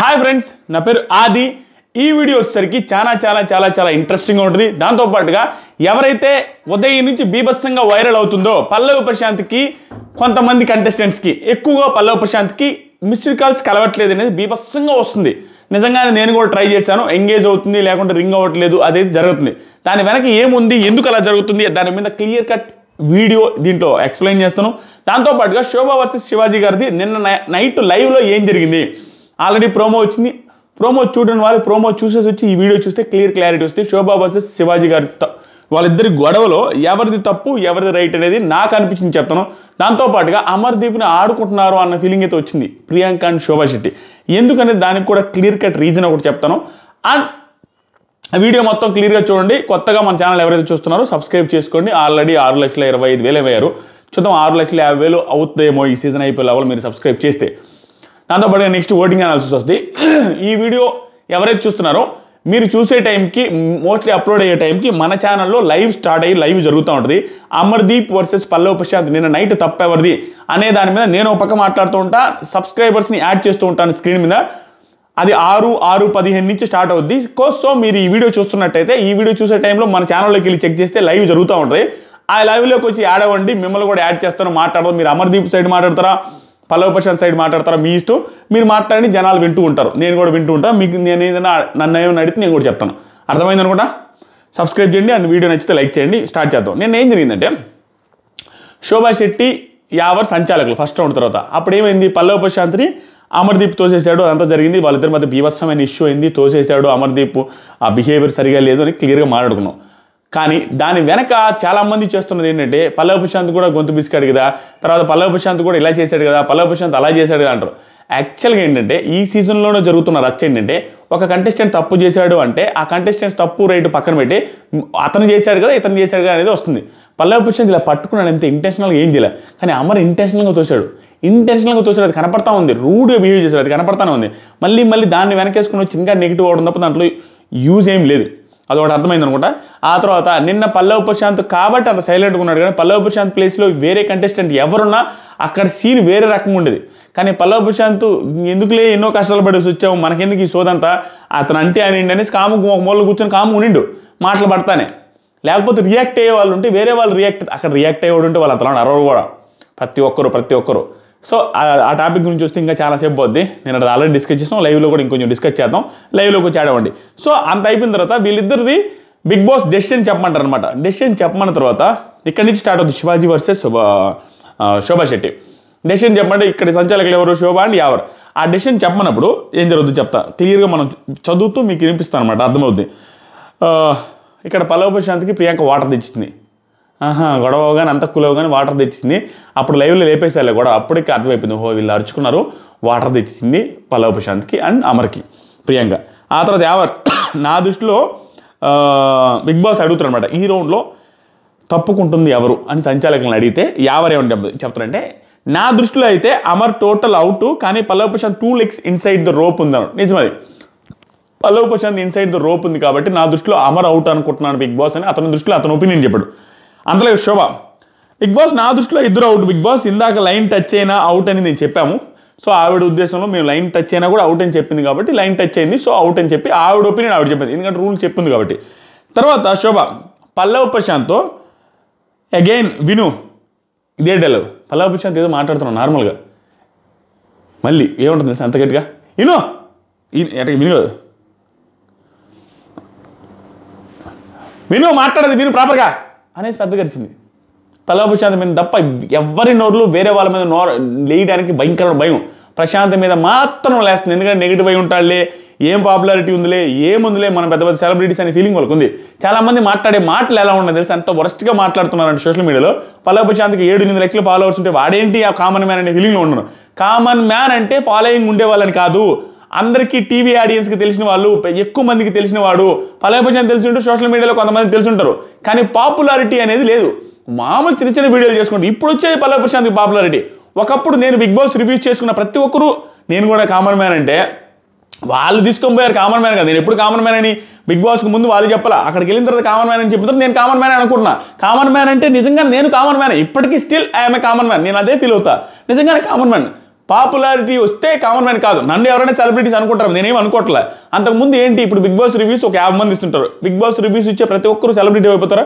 hi friends నా పేరు ఆది ఈ వీడియో వచ్చేసరికి చాలా చాలా చాలా చాలా ఇంట్రెస్టింగ్గా ఉంటుంది దాంతోపాటుగా ఎవరైతే ఉదయం నుంచి బీభత్సంగా వైరల్ అవుతుందో పల్లవి ప్రశాంత్కి కొంతమంది కంటెస్టెంట్స్కి ఎక్కువగా పల్లవి ప్రశాంత్కి మిస్డ్ కాల్స్ కలవట్లేదు అనేది బీభత్సంగా వస్తుంది నిజంగానే నేను కూడా ట్రై చేశాను ఎంగేజ్ అవుతుంది లేకుంటే రింగ్ అవ్వట్లేదు అదైతే జరుగుతుంది దాని వెనక ఏముంది ఎందుకు అలా జరుగుతుంది దాని మీద క్లియర్ కట్ వీడియో దీంట్లో ఎక్స్ప్లెయిన్ చేస్తాను దాంతోపాటుగా శోభా వర్సెస్ శివాజీ గారిది నిన్న నైట్ లైవ్లో ఏం జరిగింది ఆల్రెడీ ప్రోమో వచ్చింది ప్రోమో చూడని వాళ్ళు ప్రోమో చూసేసి వచ్చి ఈ వీడియో చూస్తే క్లియర్ క్లారిటీ వస్తుంది శోభా వర్సెస్ శివాజీ గారి వాళ్ళిద్దరి గొడవలో ఎవరిది తప్పు ఎవరిది రైట్ అనేది నాకు అనిపించింది చెప్తాను దాంతోపాటుగా అమర్దీప్ని ఆడుకుంటున్నారు అన్న ఫీలింగ్ అయితే వచ్చింది ప్రియాంక అండ్ శోభా శెట్టి ఎందుకనేది దానికి కూడా క్లియర్ కట్ రీజన్ ఒకటి చెప్తాను అండ్ వీడియో మొత్తం క్లియర్గా చూడండి కొత్తగా మన ఛానల్ ఎవరైతే చూస్తున్నారో సబ్స్క్రైబ్ చేసుకోండి ఆల్రెడీ ఆరు లక్షల ఇరవై ఐదు వేలు అయ్యారు చూద్దాం ఆరు లక్షల యాభై వేలు అవుతుందేమో ఈ సీజన్ అయిపోయే లెవెల్ మీరు సబ్స్క్రైబ్ చేస్తే దాంతోపాటుగా నెక్స్ట్ ఓటింగ్ అనాలిసిస్ వస్తుంది ఈ వీడియో ఎవరైతే చూస్తున్నారో మీరు చూసే టైంకి మోస్ట్లీ అప్లోడ్ అయ్యే టైంకి మన ఛానల్లో లైవ్ స్టార్ట్ అయ్యి లైవ్ జరుగుతూ ఉంటుంది అమర్దీప్ వర్సెస్ పల్లవ్ ప్రశాంత్ నిన్న నైట్ తప్పెవరిది అనే దాని మీద నేను ఒక పక్క మాట్లాడుతూ ఉంటా సబ్స్క్రైబర్స్ని యాడ్ చేస్తూ ఉంటాను స్క్రీన్ మీద అది ఆరు ఆరు పదిహేను నుంచి స్టార్ట్ అవుద్ది సో మీరు ఈ వీడియో చూస్తున్నట్టయితే ఈ వీడియో చూసే టైంలో మన ఛానల్లోకి వెళ్ళి చెక్ చేస్తే లైవ్ జరుగుతూ ఉంటుంది ఆ లైవ్లోకి వచ్చి యాడ్ అవ్వండి మిమ్మల్ని కూడా యాడ్ చేస్తాను మాట్లాడదాం మీరు అమర్దీప్ సైడ్ మాట్లాడతారా పల్లవ పలవపక్షాల సైడ్ మాట్లాడతారా మీ ఇష్టం మీరు మాట్లాడి జనాలు వింటూ ఉంటారు నేను కూడా వింటూ ఉంటాను మీకు నేను ఏదైనా నన్ను ఏమైనా అడిగితే నేను కూడా చెప్తాను అర్థమైంది అనుకుంటా సబ్స్క్రైబ్ చేయండి అండ్ వీడియో నచ్చితే లైక్ చేయండి స్టార్ట్ చేద్దాం నేను ఏం జరిగిందంటే శోభా శెట్టి యావర్ సంచాలకులు ఫస్ట్ రౌండ్ తర్వాత అప్పుడు ఏమైంది పల్లవ ప్రశాంత్ని అమర్దీప్ తోసేశాడు అదంతా జరిగింది వాళ్ళిద్దరి మధ్య బీభత్సమైన ఇష్యూ అయింది తోసేశాడు అమర్దీప్ ఆ బిహేవియర్ సరిగా లేదు అని క్లియర్గా మాట్లాడుకున్నాం కానీ దాని వెనక చాలామంది చేస్తున్నది ఏంటంటే పల్లవ ప్రశాంత్ కూడా గొంతు బిసికాడు కదా తర్వాత పల్లవ ప్రశాంత్ కూడా ఇలా చేశాడు కదా పల్లవ ప్రశాంత్ అలా చేశాడు కదా అంటారు యాక్చువల్గా ఏంటంటే ఈ సీజన్లోనే జరుగుతున్న రచ్చ ఏంటంటే ఒక కంటెస్టెంట్ తప్పు చేశాడు అంటే ఆ కంటెస్టెంట్ తప్పు రైట్ పక్కన పెట్టి అతను చేశాడు కదా ఇతను చేశాడు కదా అనేది వస్తుంది పల్లవ ప్రశాంత్ ఇలా పట్టుకున్నాడు అంతే ఇంటెన్షనల్గా ఏం చేయలే కానీ అమర్ ఇంటెన్షనల్గా తోశాడు ఇంటెన్షనల్గా తోశాడు అది కనపడతా ఉంది రూడ్గా బిహేవ్ చేశాడు అది కనపడతానే ఉంది మళ్ళీ మళ్ళీ దాన్ని వెనకేసుకుని వచ్చి ఇంకా నెగిటివ్ అవడం తప్ప దాంట్లో యూజ్ ఏం లేదు అది ఒకటి అర్థమైంది అనుకుంటా ఆ తర్వాత నిన్న పల్లవ్ ప్రశాంత్ కాబట్టి అంత సైలెంట్గా ఉన్నాడు కానీ పల్లవ్ ప్రశాంత్ ప్లేస్లో వేరే కంటెస్టెంట్ ఎవరున్నా అక్కడ సీన్ వేరే రకంగా ఉండేది కానీ పల్లవ్ ప్రశాంత్ ఎందుకులే ఎన్నో కష్టాలు పడేసి వచ్చాము మనకెందుకు ఈ సోదంతా అతను అంటే అని అనేసి కాము మూలలో కూర్చొని కాము ఉండిండు మాటలు పడతానే లేకపోతే రియాక్ట్ అయ్యే వాళ్ళు ఉంటే వేరే వాళ్ళు రియాక్ట్ అక్కడ రియాక్ట్ అయ్యేవాడు ఉంటే వాళ్ళు అతను అరవరు కూడా ప్రతి ఒక్కరు ప్రతి ఒక్కరు సో ఆ టాపిక్ గురించి చూస్తే ఇంకా చాలాసేపు పోద్ది నేను అది ఆల్రెడీ డిస్కస్ చేసాం లైవ్లో కూడా ఇంకొంచెం డిస్కస్ చేద్దాం లైవ్లోకి వచ్చి ఆడవండి సో అంత అయిపోయిన తర్వాత వీళ్ళిద్దరిది బిగ్ బాస్ డెసిషన్ చెప్పమంటారు అనమాట డెసిషన్ చెప్పమన్న తర్వాత ఇక్కడి నుంచి స్టార్ట్ అవుతుంది శివాజీ వర్సెస్ శోభా శెట్టి డెసిషన్ చెప్పమంటే ఇక్కడ సంచాలకులు ఎవరు శోభ అండ్ ఎవరు ఆ డెసిషన్ చెప్పమన్నప్పుడు ఏం జరుగుతుందో చెప్తా క్లియర్గా మనం చదువుతూ మీకు వినిపిస్తాను అనమాట అర్థమవుతుంది ఇక్కడ పల్లవ ప్రశాంత్కి ప్రియాంక వాటర్ తెచ్చింది ఆహా గొడవ కానీ అంత కూలవ కానీ వాటర్ తెచ్చింది అప్పుడు లైవ్లో లేపేసేయాలి గొడవ అప్పటికి అర్థమైపోయింది ఓహో వీళ్ళు అరుచుకున్నారు వాటర్ తెచ్చింది పల్లవ ప్రశాంత్కి అండ్ అమర్కి ప్రియాంక ఆ తర్వాత యావర్ నా దృష్టిలో బిగ్ బాస్ అడుగుతారు అనమాట ఈ రౌండ్లో తప్పుకుంటుంది ఎవరు అని సంచాలకులను అడిగితే యావర్ చెప్తారంటే నా దృష్టిలో అయితే అమర్ టోటల్ అవుట్ కానీ Pallavi Prashanth two legs inside the rope ఉందను నిజమది Pallavi Prashanth inside the rope ఉంది కాబట్టి నా దృష్టిలో అమర్ అవుట్ అనుకుంటున్నాను బిగ్ బాస్ అని అతని దృష్టిలో అతని ఒపీనియన్ చెప్పాడు అందులో శోభ బిగ్ బాస్ నా దృష్టిలో ఇద్దరు అవుట్ బిగ్ బాస్ ఇందాక లైన్ టచ్ అయినా అవుట్ అని నేను చెప్పాము సో ఆవిడ ఉద్దేశంలో మేము లైన్ టచ్ అయినా కూడా అవుట్ అని చెప్పింది కాబట్టి లైన్ టచ్ అయింది సో అవుట్ అని చెప్పి ఆవిడ ఒపీనియన్ ఆవిడ చెప్పింది ఎందుకంటే రూల్ చెప్పింది కాబట్టి తర్వాత శోభ పల్లవ ప్రశాంత్తో అగైన్ విను ఇదే డెల్ పల్లవ ప్రశాంత్ ఏదో మాట్లాడుతున్నాం నార్మల్గా మళ్ళీ ఏముంటుంది తెలుసు అంత గట్టిగా విను విను కాదు విను మాట్లాడదు విను ప్రాపర్గా అనేసి పెద్దగా అరిచింది తలా ప్రశాంత్ మీద తప్ప ఎవరి నోర్లు వేరే వాళ్ళ మీద నోర లేయడానికి భయంకరమైన భయం ప్రశాంత్ మీద మాత్రం లేస్తుంది ఎందుకంటే నెగిటివ్ అయి ఉంటాడులే ఏం పాపులారిటీ ఉందిలే ఏముందిలే మన పెద్ద పెద్ద సెలబ్రిటీస్ అనే ఫీలింగ్ వాళ్ళకు ఉంది చాలామంది మాట్లాడే మాటలు ఎలా ఉన్నాయి తెలుసు అంత వరస్ట్గా మాట్లాడుతున్నారంటే సోషల్ మీడియాలో పల్లవ ప్రశాంత్కి ఏడు ఎనిమిది లక్షలు ఫాలోవర్స్ ఉంటే వాడేంటి ఆ కామన్ మ్యాన్ అనే ఫీలింగ్లో ఉన్నాను కామన్ మ్యాన్ అంటే ఫాలోయింగ్ ఉండేవాళ్ళని కాదు అందరికీ టీవీ ఆడియన్స్కి తెలిసిన వాళ్ళు ఎక్కువ మందికి తెలిసిన వాడు పలాయపచ్చని తెలిసి సోషల్ మీడియాలో కొంతమంది తెలుసుంటారు కానీ పాపులారిటీ అనేది లేదు మామూలు చిన్న చిన్న వీడియోలు చేసుకుంటారు ఇప్పుడు వచ్చేది పలాయపచ్చానికి పాపులారిటీ ఒకప్పుడు నేను బిగ్ బాస్ రివ్యూస్ చేసుకున్న ప్రతి ఒక్కరు నేను కూడా కామన్ మ్యాన్ అంటే వాళ్ళు తీసుకొని పోయారు కామన్ మ్యాన్ కదా నేను ఎప్పుడు కామన్ మ్యాన్ అని బిగ్ బాస్కి ముందు వాళ్ళు చెప్పాలా అక్కడికి వెళ్ళిన తర్వాత కామన్ మ్యాన్ అని చెప్పిన నేను కామన్ మ్యాన్ అనుకుంటున్నా కామన్ మ్యాన్ అంటే నిజంగా నేను కామన్ మ్యాన్ ఇప్పటికీ still I'm a common man నేను అదే ఫీల్ అవుతా నిజంగానే కామన్ మ్యాన్ పాపులారిటీ వస్తే కామన్ మ్యాన్ కాదు నన్ను ఎవరైనా సెలబ్రిటీస్ అనుకుంటారు నేనేం అనుకోవట్లే అంతకుముందు ఏంటి ఇప్పుడు బిగ్ బాస్ రివ్యూస్ ఒక యాభై మంది ఇస్తుంటారు బిగ్ బాస్ రివ్యూస్ ఇచ్చే ప్రతి ఒక్కరు సెలబ్రిటీ అయిపోతారా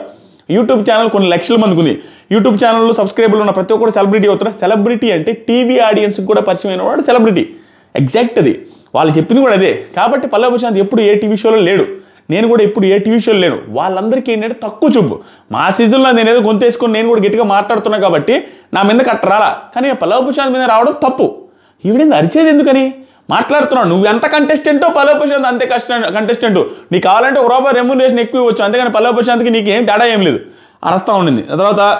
యూట్యూబ్ ఛానల్ కొన్ని లక్షల మందికి ఉంది యూట్యూబ్ ఛానల్లో సబ్స్క్రైబర్లు ఉన్న ప్రతి ఒక్కరు సెలబ్రిటీ అవుతారు సెలబ్రిటీ అంటే టీవీ ఆడియన్స్కి కూడా పరిచయమైన వాడు సెలబ్రిటీ ఎగ్జాక్ట్ అది వాళ్ళు చెప్పింది కూడా అదే కాబట్టి పల్లె ప్రశాంత్ ఎప్పుడు ఏ టీవీ షోలో లేడు నేను కూడా ఇప్పుడు ఏ టీవీ షోలు లేను వాళ్ళందరికీ ఏంటంటే తక్కువ చూపు మా సీజన్లో నేను ఏదో గొంతేసుకొని నేను కూడా గట్టిగా మాట్లాడుతున్నా కాబట్టి నా మీద రాలా కానీ పల్లవ ప్రశాంత్ మీద రావడం తప్పు ఈవిడేంది అరిచేది ఎందుకని మాట్లాడుతున్నావు నువ్వు ఎంత కంటెస్టెంటో పల్లవ ప్రశాంత్ అంతే కష్టం కంటెస్టెంట్ నీకు కావాలంటే ఒక రూపాయి రెమ్యులేషన్ ఎక్కువ ఇవ్వచ్చు అంతేగాని పల్లవ ప్రశాంత్కి నీకు ఏం తేడా ఏం లేదు అరస్తా ఉండింది తర్వాత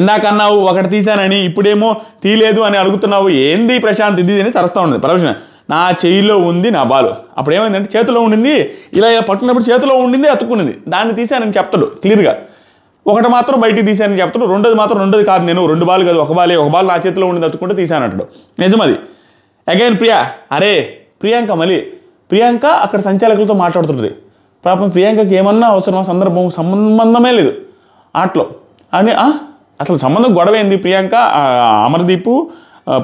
ఇందాక అన్నావు ఒకటి తీశానని ఇప్పుడేమో తీయలేదు అని అడుగుతున్నావు ఏంది ప్రశాంత్ ఇది అని సరస్తా ఉండదు పల్లవ నా చేయిలో ఉంది నా బాలు అప్పుడు ఏమైందంటే చేతిలో ఉండింది ఇలా ఇలా పట్టుకున్నప్పుడు చేతిలో ఉండింది అతుక్కునింది దాన్ని తీశానని చెప్తాడు క్లియర్గా ఒకటి మాత్రం బయటికి తీశానని చెప్తాడు రెండోది మాత్రం రెండోది కాదు నేను రెండు బాలు కాదు ఒక బాలే ఒక బాల్ నా చేతిలో ఉండింది అతుక్కుంటే తీశానంటాడు నిజమది అగైన్ ప్రియా అరే ప్రియాంక మళ్ళీ ప్రియాంక అక్కడ సంచాలకులతో మాట్లాడుతుంది పాపం ప్రియాంకకి ఏమన్నా అవసరమా సందర్భం సంబంధమే లేదు ఆటలో అని అసలు సంబంధం గొడవ ఏంది ప్రియాంక అమర్దీపు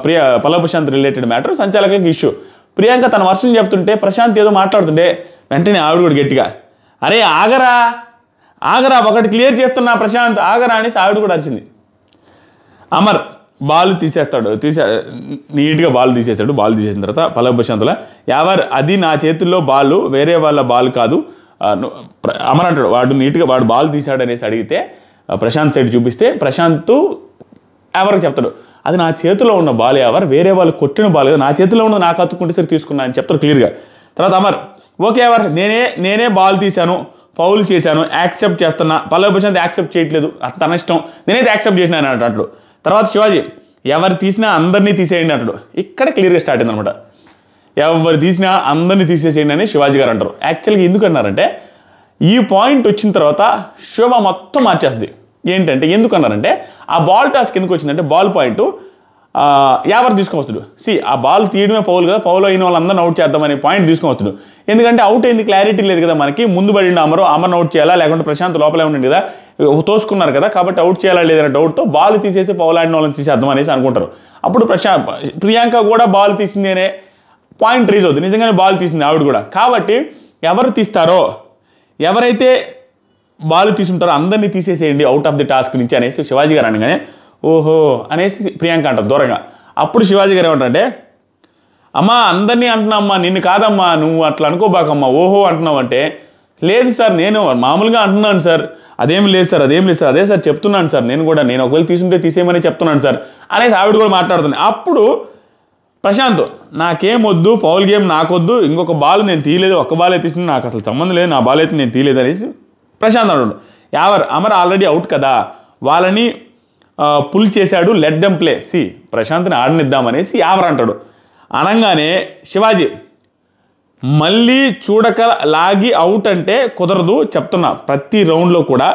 ప్రియా పల్లవ ప్రశాంత్ రిలేటెడ్ మ్యాటర్ సంచాలకులకు ఇష్యూ ప్రియాంక తన వర్షం చెప్తుంటే ప్రశాంత్ ఏదో మాట్లాడుతుంటే వెంటనే ఆవిడ కూడా గట్టిగా అరే ఆగరా ఆగరా ఒకటి క్లియర్ చేస్తున్నా ప్రశాంత్ ఆగరా అనేసి ఆవిడ కూడా వచ్చింది అమర్ బాల్ తీసేస్తాడు తీసే నీట్గా బాల్ తీసేస్తాడు బాల్ తీసేసిన తర్వాత పల్లవ ప్రశాంతుల అది నా చేతుల్లో బాల్ వేరే వాళ్ళ బాల్ కాదు అమర్ అంటాడు వాడు నీట్గా వాడు బాల్ తీశాడు అనేసి అడిగితే ప్రశాంత్ సైడ్ చూపిస్తే ప్రశాంత్ ఎవరికి చెప్తాడు అది నా చేతిలో ఉన్న బాల్ ఎవరు వేరే వాళ్ళు కొట్టిన బాల్ కదా నా చేతిలో ఉన్న నాకు అత్తుకుంటే సరే తీసుకున్నా అని చెప్తారు క్లియర్గా తర్వాత అమర్ ఓకే ఎవరు నేనే నేనే బాల్ తీశాను ఫౌల్ చేశాను యాక్సెప్ట్ చేస్తున్నా పల్లవి ప్రశాంత్ యాక్సెప్ట్ చేయట్లేదు తన ఇష్టం నేనైతే యాక్సెప్ట్ చేసినాను అంటాడు తర్వాత శివాజీ ఎవరు తీసినా అందరినీ తీసేయండి అంటాడు ఇక్కడ క్లియర్గా స్టార్ట్ అయింది అనమాట ఎవరు తీసినా అందరినీ తీసేసేయండి అని శివాజీ గారు అంటారు యాక్చువల్గా ఎందుకు అన్నారంటే ఈ పాయింట్ వచ్చిన తర్వాత శివ మొత్తం మార్చేస్తుంది ఏంటంటే ఎందుకు అన్నారంటే ఆ బాల్ టాస్క్ ఎందుకు వచ్చిందంటే బాల్ పాయింట్ ఎవరు తీసుకొస్తాడు సి ఆ బాల్ తీయడమే పౌలు కదా పౌలు అయిన వాళ్ళందరూ అవుట్ చేద్దామని పాయింట్ తీసుకొస్తాడు ఎందుకంటే అవుట్ అయింది క్లారిటీ లేదు కదా మనకి ముందు పడిండు అమరు అమర్ని అవుట్ చేయాలా లేకుంటే ప్రశాంత్ లోపలే ఉండండి కదా తోసుకున్నారు కదా కాబట్టి అవుట్ చేయాలా లేదనే డౌట్తో బాల్ తీసేసి పౌలు ఆడిన వాళ్ళని తీసేద్దాం అనేసి అనుకుంటారు అప్పుడు ప్రశాంత్ ప్రియాంక కూడా బాల్ తీసింది అనే పాయింట్ రీజ్ అవుతుంది నిజంగానే బాల్ తీసింది ఆవిడ కూడా కాబట్టి ఎవరు తీస్తారో ఎవరైతే వాళ్ళు తీసుంటారు అందరినీ తీసేసేయండి అవుట్ ఆఫ్ ది టాస్క్ నుంచి అనేసి శివాజీ గారు అనగానే ఓహో అనేసి ప్రియాంక అంటారు దూరంగా అప్పుడు శివాజీ గారు ఏమంటారంటే అమ్మా అందరినీ అంటున్నామ్మా నిన్ను కాదమ్మా నువ్వు అట్లా అనుకోబాకమ్మా ఓహో అంటున్నావు అంటే లేదు సార్ నేను మామూలుగా అంటున్నాను సార్ అదేం లేదు సార్ అదేం లేదు సార్ అదే సార్ చెప్తున్నాను సార్ నేను కూడా నేను ఒకవేళ తీసుంటే తీసేయమని చెప్తున్నాను సార్ అనేసి ఆవిడ కూడా మాట్లాడుతుంది అప్పుడు ప్రశాంత్ నాకేం వద్దు ఫౌల్ గేమ్ నాకొద్దు ఇంకొక బాల్ నేను తీయలేదు ఒక బాల్ అయితే నాకు అసలు సంబంధం లేదు నా బాల్ అయితే నేను తీయలేదు అనేసి ప్రశాంత్ అన్నాడు యావర్ అమర్ ఆల్రెడీ అవుట్ కదా వాళ్ళని పుల్ చేశాడు లెట్ దెమ్ ప్లే సి ప్రశాంత్ని ఆడనిద్దామనేసి యావర్ అంటాడు అనగానే శివాజీ మళ్ళీ చూడక లాగి అవుట్ అంటే కుదరదు చెప్తున్నా ప్రతి రౌండ్లో కూడా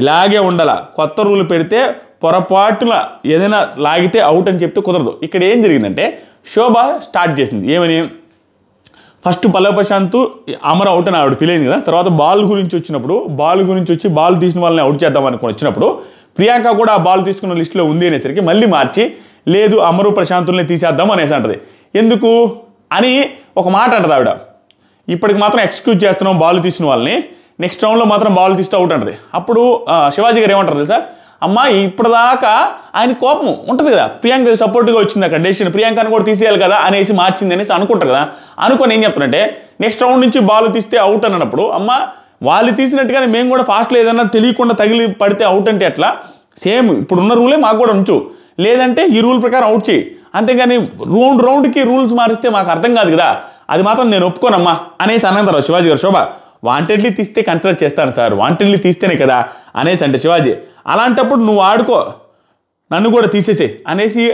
ఇలాగే ఉండాల కొత్త రూల్ పెడితే పొరపాటున ఏదైనా లాగితే అవుట్ అని చెప్తే కుదరదు ఇక్కడ ఏం జరిగిందంటే శోభ స్టార్ట్ చేసింది ఏమని ఫస్ట్ పల్లవ ప్రశాంత్ అమర్ అవుట్ అని ఆవిడ ఫీల్ అయింది కదా తర్వాత బాల్ గురించి వచ్చినప్పుడు బాల్ గురించి వచ్చి బాల్ తీసిన వాళ్ళని అవుట్ చేద్దాం అనుకుని వచ్చినప్పుడు ప్రియాంక కూడా ఆ బాల్ తీసుకున్న లిస్టులో ఉంది అనేసరికి మళ్ళీ మార్చి లేదు అమరు ప్రశాంతుల్ని తీసేద్దాం అనేసి అంటది ఎందుకు అని ఒక మాట అంటది ఆవిడ ఇప్పటికి మాత్రం ఎక్స్క్యూజ్ చేస్తున్నాం బాల్ తీసిన వాళ్ళని నెక్స్ట్ రౌండ్లో మాత్రం బాల్ తీస్తూ అవుట్ అంటది అప్పుడు శివాజీ గారు ఏమంటారు తెలుసా అమ్మాయి ఇప్పటిదాకా ఆయన కోపం ఉంటుంది కదా ప్రియాంక సపోర్ట్గా వచ్చింది అక్కడ డెసిషన్ ప్రియాంకను కూడా తీసేయాలి కదా అనేసి మార్చింది అనేసి అనుకుంటారు కదా అనుకుని ఏం చెప్తానంటే నెక్స్ట్ రౌండ్ నుంచి బాల్ తీస్తే అవుట్ అన్నప్పుడు అమ్మ వాళ్ళు తీసినట్టుగానే మేము కూడా ఫాస్ట్లో ఏదైనా తెలియకుండా తగిలి పడితే అవుట్ అంటే అట్లా సేమ్ ఇప్పుడున్న రూలే మాకు కూడా ఉంచు లేదంటే ఈ రూల్ ప్రకారం అవుట్ చేయి అంతేగాని రౌండ్ రౌండ్కి రూల్స్ మారిస్తే మాకు అర్థం కాదు కదా అది మాత్రం నేను ఒప్పుకోనమ్మా అనేసి అన్నంత శివాజీ గారు శోభ వాంటెడ్లీ తీస్తే కన్సిడర్ చేస్తాను సార్ వాంటెడ్లీ తీస్తేనే కదా అనేసి అంటే శివాజీ అలాంటప్పుడు నువ్వు ఆడుకో నన్ను కూడా తీసేసే అనేసి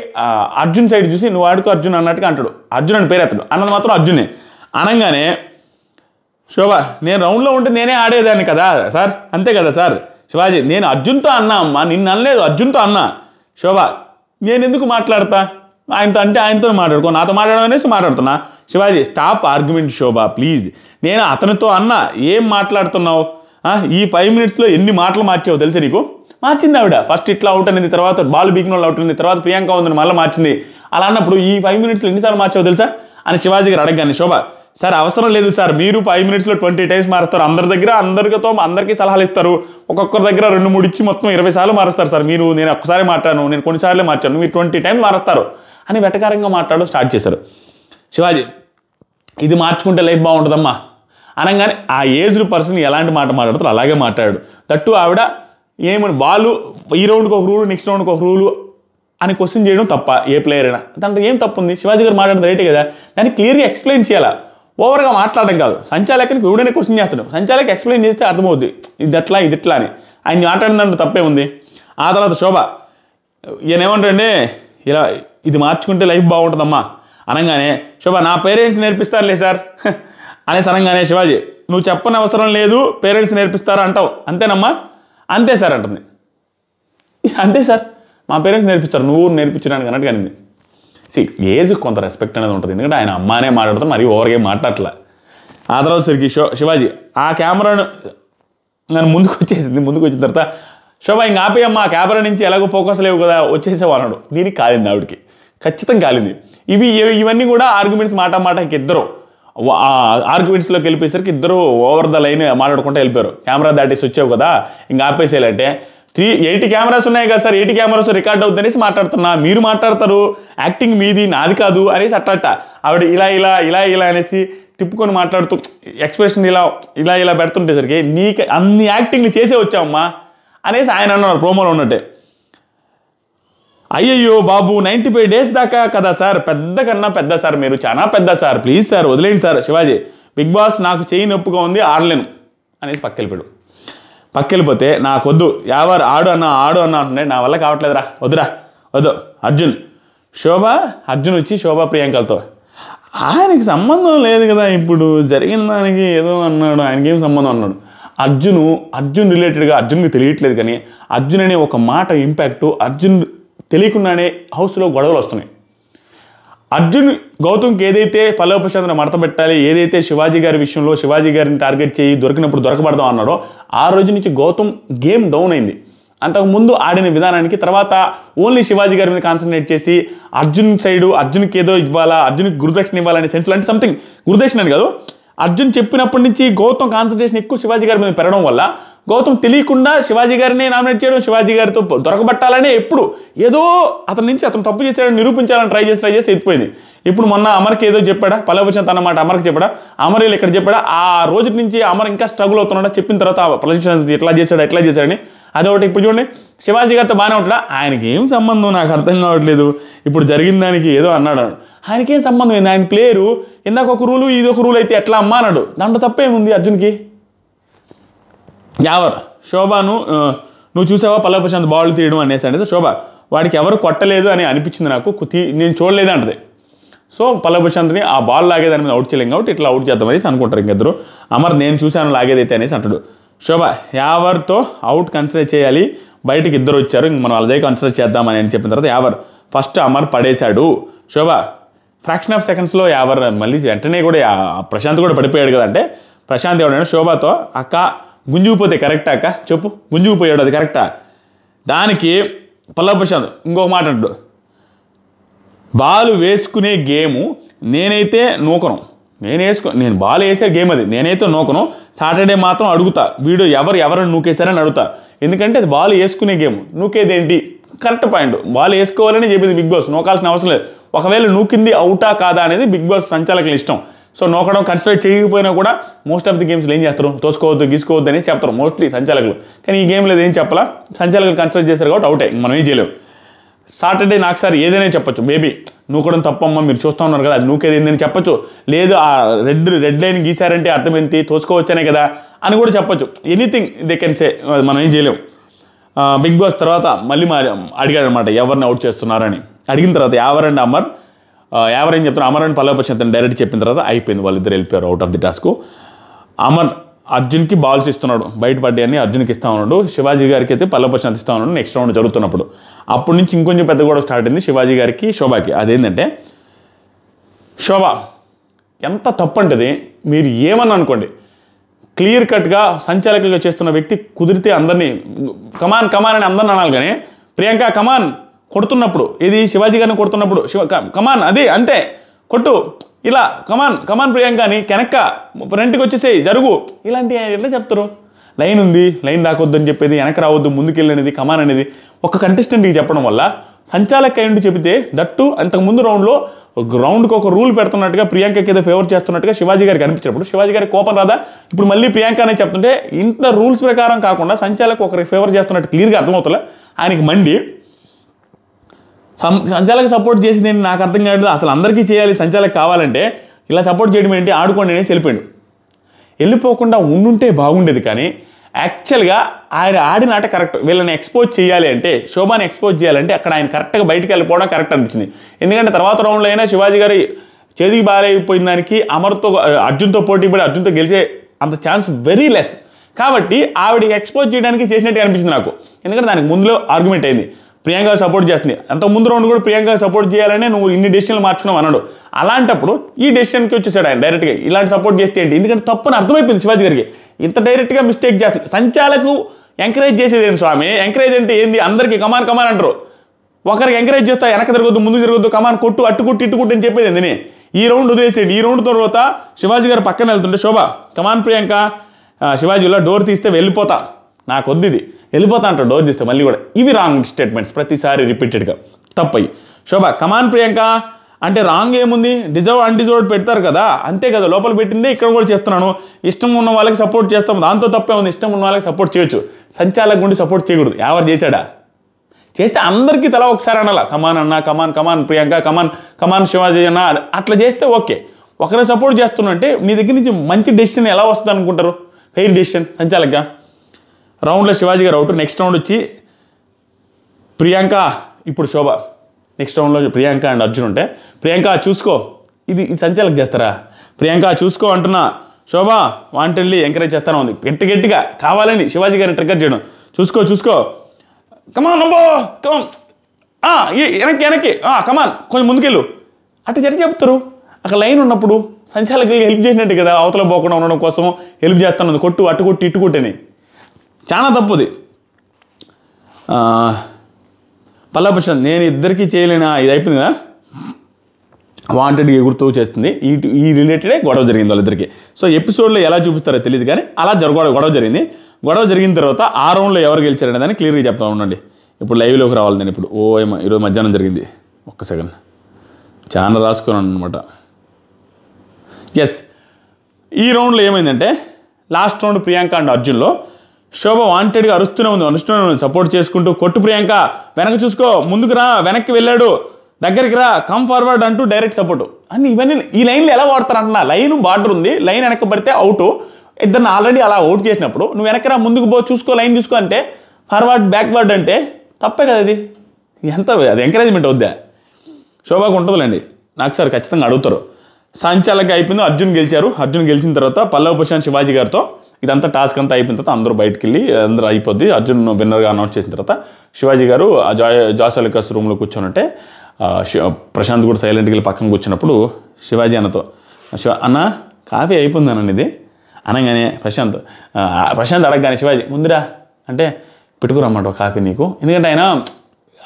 అర్జున్ సైడ్ చూసి నువ్వు ఆడుకో అర్జున్ అన్నట్టుగా అంటాడు అర్జున్ అని పేరు అతడు అన్నది మాత్రం అర్జునే అనగానే శోభ నేను రౌండ్లో ఉంటే నేనే ఆడేదాన్ని కదా సార్ అంతే కదా సార్ శివాజీ నేను అర్జున్తో అన్నా అమ్మా నిన్ను అనలేదు అర్జున్తో అన్నా శోభ నేను ఎందుకు మాట్లాడతా ఆయనతో అంటే ఆయనతో మాట్లాడుకో నాతో మాట్లాడడం అనేసి మాట్లాడుతున్నా Shivaji stop argument Shobha please నేను అతనితో అన్నా ఏం మాట్లాడుతున్నావు ఈ ఫైవ్ మినిట్స్లో ఎన్ని మాటలు మార్చావు తెలుసా నీకు మార్చింది ఆవిడ ఫస్ట్ ఇట్లా అవుట్ అనేది తర్వాత బాల్ బీకిన వాళ్ళు అవుట్ అనేది తర్వాత ప్రియాంక ఉందని మళ్ళీ మార్చింది అలా అన్నప్పుడు ఈ ఫైవ్ మినిట్స్లో ఎన్నిసార్లు మార్చావు తెలుసా అని శివాజీ గారు అడగగానే శోభ సార్ అవసరం లేదు సార్ మీరు ఫైవ్ మినిట్స్లో ట్వంటీ టైమ్స్ మారుస్తారు అందరి దగ్గర అందరితో అందరికీ సలహాలు ఇస్తారు ఒక్కొక్కరి దగ్గర రెండు మూడు ఇచ్చి మొత్తం ఇరవై సార్లు మారుస్తారు సార్ మీరు నేను ఒక్కసారి మాట్లాను నేను కొన్నిసార్లు మార్చాను మీరు ట్వంటీ టైమ్స్ మారుస్తారు అని వెటకారంగా మాట్లాడడం స్టార్ట్ చేశారు శివాజీ ఇది మార్చుకుంటే లైఫ్ బాగుంటుందమ్మా అనగానే ఆ ఏజ్డ్ పర్సన్ ఎలాంటి మాట మాట్లాడుతారు అలాగే మాట్లాడు తట్టు ఆవిడ ఏమని వాళ్ళు ఈ రౌండ్కి ఒక రూలు నెక్స్ట్ రౌండ్కి ఒక రూలు అని క్వశ్చన్ చేయడం తప్ప ఏ ప్లేయర్ అయినా దాంట్లో ఏం తప్పు ఉంది శివాజీ గారు మాట్లాడడం రైటే కదా దాన్ని క్లియర్గా ఎక్స్ప్లెయిన్ చేయాలా ఓవర్గా మాట్లాడడం కాదు సంచాలకునికి ఎవడైనా క్వశ్చన్ చేస్తాడు సంచాలక ఎక్స్ప్లెయిన్ చేస్తే అర్థమవుద్ది ఇది అట్లా ఇది ఇట్లా అని ఆయన మాట్లాడిన దాంట్లో తప్పే ఉంది ఆ తర్వాత శోభ ఈయన ఇలా ఇది మార్చుకుంటే లైఫ్ బాగుంటుందమ్మా అనగానే శోభ నా పేరెంట్స్ నేర్పిస్తారులే సార్ అనే సరంగానే శివాజీ నువ్వు చెప్పని అవసరం లేదు పేరెంట్స్ నేర్పిస్తారా అంటావు అంతేనమ్మా అంతే సార్ అంటుంది అంతే సార్ మా పేరెంట్స్ నేర్పిస్తారు నువ్వు నేర్పించడానికి అన్నట్టు కనింది సి ఏజ్ కొంత రెస్పెక్ట్ అనేది ఉంటుంది ఎందుకంటే ఆయన అమ్మానే మాట్లాడుతూ మరి ఓవర్గా మాట్లాడట్లే ఆ తర్వాత సరికి షో శివాజీ ఆ కెమెరాను నన్ను ముందుకు వచ్చేసింది ముందుకు వచ్చిన తర్వాత శోభ ఇంక ఆపేయమ్మా ఆ కెమెరా నుంచి ఎలాగో ఫోకస్ లేవు కదా వచ్చేసేవాళ్ళడు దీనికి కాలింది ఆవిడకి ఖచ్చితంగా కాలింది ఇవి ఇవన్నీ కూడా ఆర్గ్యుమెంట్స్ మాట మాట ఇద్దరు ఆర్గ్యుమెంట్స్లోకి వెళ్ళిపోయేసరికి ఇద్దరు ఓవర్ ద లైన్ మాట్లాడుకుంటూ వెళ్ళిపోయారు కెమెరా దాటేసి వచ్చావు కదా ఇంకా ఆపేసేయాలంటే త్రీ ఎయిటీ కెమెరాస్ ఉన్నాయి కదా సార్ ఎయిటీ కెమెరాస్ రికార్డ్ అవుతుందనేసి మాట్లాడుతున్నా మీరు మాట్లాడతారు యాక్టింగ్ మీది నాది కాదు అనేసి అట్టట ఆవిడ ఇలా ఇలా ఇలా ఇలా అనేసి తిప్పుకొని మాట్లాడుతూ ఎక్స్ప్రెషన్ ఇలా ఇలా ఇలా పెడుతుంటేసరికి నీకు అన్ని యాక్టింగ్లు చేసే వచ్చావమ్మా అనేసి ఆయన అన్నారు ప్రోమోలో ఉన్నట్టే అయ్యయ్యో బాబు నైంటీ ఫైవ్ డేస్ దాకా కదా సార్ పెద్ద కన్నా పెద్ద సార్ మీరు చాలా పెద్ద సార్ ప్లీజ్ సార్ వదిలేండి సార్ శివాజీ బిగ్ బాస్ నాకు చేయి నొప్పుగా ఉంది ఆడలేను అనేసి పక్కెళ్ళిపోయాడు పక్కెళ్ళిపోతే నాకొద్దు ఎవరు ఆడు అన్న ఆడు అన్నా అంటే నా వల్ల కావట్లేదురా వద్దురా వద్దు అర్జున్ శోభ అర్జున్ వచ్చి శోభ ప్రియాంకలతో ఆయనకి సంబంధం లేదు కదా ఇప్పుడు జరిగిన దానికి ఏదో అన్నాడు ఆయనకేం సంబంధం అన్నాడు అర్జును అర్జున్ రిలేటెడ్గా అర్జున్కి తెలియట్లేదు కానీ అర్జున్ అనే ఒక మాట ఇంపాక్టు అర్జున్ తెలియకుండానే హౌస్లో గొడవలు వస్తున్నాయి అర్జున్ గౌతమ్కి ఏదైతే పల్లవప్రశాంతను మడత పెట్టాలి ఏదైతే శివాజీ గారి విషయంలో శివాజీ గారిని టార్గెట్ చేయి దొరికినప్పుడు దొరకబడదాం అన్నాడో ఆ రోజు నుంచి గౌతమ్ గేమ్ డౌన్ అయింది అంతకుముందు ఆడిన విధానానికి తర్వాత ఓన్లీ శివాజీ గారి మీద కాన్సన్ట్రేట్ చేసి అర్జున్ సైడు అర్జున్కి ఏదో ఇవ్వాలా అర్జున్కి గురుదక్షిణ ఇవ్వాలనే సెన్స్ లాంటి సంథింగ్ గురుదక్షిణ అని కాదు అర్జున్ చెప్పినప్పటి నుంచి గౌతమ్ కాన్సన్ట్రేషన్ ఎక్కువ శివాజీ గారి మీద పెరగడం వల్ల గౌతమ్ తెలియకుండా శివాజీ గారిని నామినేట్ చేయడం శివాజీ గారితో దొరకబట్టాలనే ఎప్పుడు ఏదో అతని నుంచి అతను తప్పు చేశాడని నిరూపించాలని ట్రై చేసి ట్రై చేసి ఎత్తిపోయింది ఇప్పుడు మొన్న అమర్కి ఏదో చెప్పాడా పల్లవచన తన మాట అమర్కి చెప్పాడా అమరీలు ఇక్కడ చెప్పాడా ఆ రోజు నుంచి అమర్ ఇంకా స్ట్రగుల్ అవుతున్నాడా చెప్పిన తర్వాత పల్లవచన ఎట్లా చేశాడు ఎట్లా చేశాడని అదొకటి ఇప్పుడు చూడండి శివాజీ గారితో బాగానే ఉంటాడా ఆయనకి ఏం సంబంధం నాకు అర్థం కావట్లేదు ఇప్పుడు జరిగిన దానికి ఏదో అన్నాడు ఆయనకేం సంబంధం ఏంది ఆయన ప్లేయరు ఇందాక ఒక రూలు ఇది ఒక రూల్ అయితే ఎట్లా అమ్మా అన్నాడు దాంట్లో తప్పేముంది అర్జున్కి యావర్ శోభను నువ్వు చూసావా పల్లవి ప్రశాంత్ బాల్ తీయడం అనేసి అనేది శోభ వాడికి ఎవరు కొట్టలేదు అని అనిపించింది నాకు కుతి నేను చూడలేదు అంటది సో పల్లవి ప్రశాంత్ని ఆ బాల్ లాగేదాని మీద అవుట్ చేయలేం కాబట్టి ఇట్లా అవుట్ చేద్దాం అనేసి అనుకుంటారు ఇంకిద్దరు అమర్ నేను చూశాను లాగేదైతే అనేసి అంటాడు శోభ యావర్తో అవుట్ కన్సిడర్ చేయాలి బయటికి ఇద్దరు వచ్చారు ఇంక మనం వాళ్ళదే కన్సిడర్ చేద్దామని అని చెప్పిన తర్వాత యావర్ ఫస్ట్ అమర్ పడేశాడు శోభ ఫ్రాక్షన్ ఆఫ్ సెకండ్స్లో యావర్ మళ్ళీ వెంటనే కూడా ప్రశాంత్ కూడా పడిపోయాడు కదంటే ప్రశాంత్ ఎవడైనా శోభతో అక్క గుంజుకుపోతే కరెక్టా అక్క చెప్పు గుంజుకుపోయాడు అది కరెక్టా దానికి పల్లవ ప్రశాంత్ ఇంకొక మాట అంటాడు బాలు వేసుకునే గేము నేనైతే నూకను నేను వేసుకో నేను బాల్ వేసే గేమ్ అది నేనైతే నూకను సాటర్డే మాత్రం అడుగుతా వీడు ఎవరు ఎవరిని నూకేశారని అడుగుతా ఎందుకంటే అది బాల్ వేసుకునే గేమ్ నూకేదేంటి కరెక్ట్ పాయింట్ బాల్ వేసుకోవాలని చెప్పింది బిగ్ బాస్ నూకాల్సిన అవసరం లేదు ఒకవేళ నూకింది అవుటా కాదా అనేది బిగ్ బాస్ సంచాలకుల ఇష్టం సో నోకడం కన్సిడర్ చేయకపోయినా కూడా మోస్ట్ ఆఫ్ ది గేమ్స్లో ఏం చేస్తారు తోసుకోవద్దు గీసుకోవద్దు అనేసి చెప్తారు మోస్ట్లీ సంచాలకులు కానీ ఈ గేమ్లో ఏం చెప్పాలా సంచాలకులు కన్సిడర్ చేశారు కాబట్టి అవుట్ మనం ఏం చేయలేము సాటర్డే నాకు సార్ ఏదైనా చెప్పొచ్చు మేబీ నూకడం తప్పమ్మా మీరు చూస్తూ ఉన్నారు కదా అది నూకేది ఏందని చెప్పొచ్చు లేదు ఆ రెడ్ రెడ్ లైన్ గీశారంటే అర్థం ఏంటి తోసుకోవచ్చనే కదా అని కూడా చెప్పొచ్చు ఎనీథింగ్ దే కెన్ సే మనం ఏం చేయలేం బిగ్ బాస్ తర్వాత మళ్ళీ మా అడిగాడు అనమాట ఎవరిని అవుట్ చేస్తున్నారని అడిగిన తర్వాత ఎవరండి అమ్మర్ యావర్ ఏం చెప్తాను అమర్ అండ్ పల్లవ ప్రశాంత్ డైరెక్ట్ చెప్పిన తర్వాత అయిపోయింది వాళ్ళిద్దరు వెళ్ళిపోయారు out of the task Amar అర్జున్కి బాల్స్ ఇస్తున్నాడు బయట అని అర్జున్కి ఇస్తా ఉన్నాడు శివాజీ గారికి అయితే పల్లవ ప్రశాంత్ ఇస్తా ఉన్నాడు నెక్స్ట్ రౌండ్ జరుగుతున్నప్పుడు అప్పటి నుంచి ఇంకొంచెం పెద్ద కూడా స్టార్ట్ అయింది శివాజీ గారికి శోభాకి అదేంటంటే శోభ ఎంత తప్పు మీరు ఏమన్నా అనుకోండి క్లియర్ కట్గా సంచాలకులుగా చేస్తున్న వ్యక్తి కుదిరితే అందరినీ కమాన్ కమాన్ అని అందరిని అనాలి కానీ ప్రియాంక కమాన్ కొడుతున్నప్పుడు ఇది శివాజీ గారిని కొడుతున్నప్పుడు శివ కమాన్ అది అంతే కొట్టు ఇలా కమాన్ కమాన్ ప్రియాంక అని కెనక్క ఫ్రంట్కి వచ్చేసేయి జరుగు ఇలాంటి ఎట్లా చెప్తారు లైన్ ఉంది లైన్ దాకొద్దు అని చెప్పేది వెనక రావద్దు ముందుకెళ్ళనేది కమాన్ అనేది ఒక కంటెస్టెంట్కి చెప్పడం వల్ల సంచాలక అయ్యుండి చెబితే దట్టు అంతకుముందు రౌండ్లో గ్రౌండ్కి ఒక రూల్ పెడుతున్నట్టుగా ప్రియాంకకి ఏదో ఫేవర్ చేస్తున్నట్టుగా శివాజీ గారికి అనిపించినప్పుడు శివాజీ గారి కోపం రాదా ఇప్పుడు మళ్ళీ ప్రియాంక అనే చెప్తుంటే ఇంత రూల్స్ ప్రకారం కాకుండా సంచాలకు ఒకరి ఫేవర్ చేస్తున్నట్టు క్లియర్గా అర్థమవుతుంది ఆయనకి మండి సంచాలక సపోర్ట్ చేసింది ఏంటి నాకు అర్థం కాదు అసలు అందరికీ చేయాలి సంచాలక కావాలంటే ఇలా సపోర్ట్ చేయడం ఏంటి ఆడుకోండి అనేసి వెళ్ళిపోయాడు వెళ్ళిపోకుండా ఉండుంటే బాగుండేది కానీ యాక్చువల్గా ఆయన ఆడిన ఆట కరెక్ట్ వీళ్ళని ఎక్స్పోజ్ చేయాలి అంటే శోభాని ఎక్స్పోజ్ చేయాలంటే అక్కడ ఆయన కరెక్ట్గా బయటికి వెళ్ళిపోవడం కరెక్ట్ అనిపించింది ఎందుకంటే తర్వాత రౌండ్లో అయినా శివాజీ గారి చేతికి బాగాలైపోయిన దానికి అమర్తో అర్జున్తో పోటీ పడి అర్జున్తో గెలిచే అంత ఛాన్స్ వెరీ లెస్ కాబట్టి ఆవిడకి ఎక్స్పోజ్ చేయడానికి చేసినట్టు అనిపించింది నాకు ఎందుకంటే దానికి ముందులో ఆర్గ్యుమెంట్ అయింది ప్రియాంక సపోర్ట్ చేస్తుంది అంత ముందు రౌండ్ కూడా ప్రియాంక సపోర్ట్ చేయాలనే నువ్వు ఇన్ని డెసిషన్లు మార్చుకున్నావు అన్నాడు అలాంటప్పుడు ఈ డెసిషన్కి వచ్చేసాడు ఆయన డైరెక్ట్గా ఇలాంటి సపోర్ట్ చేస్తే ఏంటి ఎందుకంటే తప్పని అర్థమైపోయింది శివాజీ గారికి ఇంత డైరెక్ట్గా మిస్టేక్ చేస్తుంది సంచాలకు ఎంకరేజ్ చేసేది ఏంటి స్వామి ఎంకరేజ్ అంటే ఏంది అందరికీ కమాన్ కమాన్ అంటారు ఒకరికి ఎంకరేజ్ చేస్తా వెనక తిరగొద్దు ముందు తిరగొద్దు కమాన్ కొట్టు ఇట్టు కొట్టు అని చెప్పేది ఎందుని ఈ రౌండ్ వదిలేసేయండి ఈ రౌండ్ తర్వాత శివాజీ గారు పక్కన వెళ్తుంటే శోభ కమాన్ ప్రియాంక శివాజీలో డోర్ తీస్తే వెళ్ళిపోతా నాకు కొద్దిది వెళ్ళిపోతా అంట డోర్ చేస్తే మళ్ళీ కూడా ఇవి రాంగ్ స్టేట్మెంట్స్ ప్రతిసారి రిపీటెడ్గా తప్పయి శోభ కమాన్ ప్రియాంక అంటే రాంగ్ ఏముంది డిజర్వ్ అన్డిజర్వ్డ్ పెడతారు కదా అంతే కదా లోపల పెట్టిందే ఇక్కడ కూడా చేస్తున్నాను ఇష్టం ఉన్న వాళ్ళకి సపోర్ట్ చేస్తాం దాంతో తప్పే ఉంది ఇష్టం ఉన్న వాళ్ళకి సపోర్ట్ చేయొచ్చు సంచాలక గుండి సపోర్ట్ చేయకూడదు ఎవరు చేశాడా చేస్తే అందరికీ తల ఒకసారి అనాల కమాన్ అన్న కమాన్ కమాన్ ప్రియాంక కమాన్ కమాన్ శివాజీ అన్న అట్లా చేస్తే ఓకే ఒకరే సపోర్ట్ చేస్తున్నంటే మీ దగ్గర నుంచి మంచి డెసిషన్ ఎలా వస్తుంది అనుకుంటారు ఫెయిల్ డెసిషన్ సంచాలక్గా రౌండ్లో శివాజీ గారు అవుట్ నెక్స్ట్ రౌండ్ వచ్చి ప్రియాంక ఇప్పుడు శోభ నెక్స్ట్ రౌండ్లో ప్రియాంక అండ్ అర్జున్ ఉంటే ప్రియాంక చూసుకో ఇది సంచలక చేస్తారా ప్రియాంక చూసుకో అంటున్నా శోభ వాంటెళ్ళి ఎంకరేజ్ చేస్తానే ఉంది గట్టి గట్టిగా కావాలని శివాజీ గారిని ట్రిగర్ చేయడం చూసుకో చూసుకో కమాన్ నంబో కమాన్ వెనక్కి వెనక్కి కమాన్ కొంచెం ముందుకెళ్ళు అటు జరిగి చెప్తారు అక్కడ లైన్ ఉన్నప్పుడు సంచాలకు హెల్ప్ చేసినట్టు కదా అవతల పోకుండా ఉండడం కోసం హెల్ప్ చేస్తాను కొట్టు అటు కొట్టి ఇటు కొట్టని చాలా తప్పుది పల్లభూషణ్ నేను ఇద్దరికీ చేయలేని ఇది అయిపోయింది కదా వాంటెడ్ గుర్తు చేస్తుంది ఈ ఈ రిలేటెడే గొడవ జరిగింది వాళ్ళిద్దరికీ సో ఎపిసోడ్లో ఎలా చూపిస్తారో తెలియదు కానీ అలా జరగడం గొడవ జరిగింది గొడవ జరిగిన తర్వాత ఆ రౌండ్లో ఎవరు గెలిచారనే దాన్ని క్లియర్గా చెప్తా ఉండండి ఇప్పుడు లైవ్లోకి రావాలి నేను ఇప్పుడు ఓ ఏమో ఈరోజు మధ్యాహ్నం జరిగింది ఒక్క సెకండ్ చాలా రాసుకున్నాను అనమాట ఎస్ ఈ రౌండ్లో ఏమైందంటే లాస్ట్ రౌండ్ ప్రియాంక అండ్ అర్జున్లో శోభ వాంటెడ్గా అరుస్తూనే ఉంది అనుష్ఠానం సపోర్ట్ చేసుకుంటూ కొట్టు ప్రియాంక వెనక చూసుకో ముందుకు రా వెనక్కి వెళ్ళాడు దగ్గరికి రా కమ్ ఫార్వర్డ్ అంటూ డైరెక్ట్ సపోర్టు అని ఇవన్నీ ఈ లైన్లు ఎలా వాడతారు అంటున్నా లైన్ బార్డర్ ఉంది లైన్ వెనక్కి పడితే అవుట్ ఇద్దరిని ఆల్రెడీ అలా అవుట్ చేసినప్పుడు నువ్వు వెనక్కి రా ముందుకు పో చూసుకో లైన్ చూసుకో అంటే ఫార్వర్డ్ బ్యాక్వర్డ్ అంటే తప్పే కదా అది ఎంత అది ఎంకరేజ్మెంట్ అవుద్దా శోభకు ఉంటుందిలేండి నాకు సార్ ఖచ్చితంగా అడుగుతారు సంచాలక అయిపోయిందో అర్జున్ గెలిచారు అర్జున్ గెలిచిన తర్వాత పల్లవ ప్రశాంత్ శివాజీ గారితో ఇదంతా టాస్క్ అంతా అయిపోయిన తర్వాత అందరూ బయటకు వెళ్ళి అందరూ అయిపోద్ది అర్జున్ విన్నర్గా అనౌన్స్ చేసిన తర్వాత శివాజీ గారు ఆ జా జాసలికస్ రూమ్లో కూర్చొనంటే ప్రశాంత్ కూడా సైలెంట్కి వెళ్ళి పక్కన కూర్చున్నప్పుడు శివాజీ అన్నతో శివ అన్న కాఫీ అయిపోయింది అన్న ఇది అనగానే ప్రశాంత్ ప్రశాంత్ అడగగానే శివాజీ ముందురా అంటే పెట్టుకురమ్మాట కాఫీ నీకు ఎందుకంటే ఆయన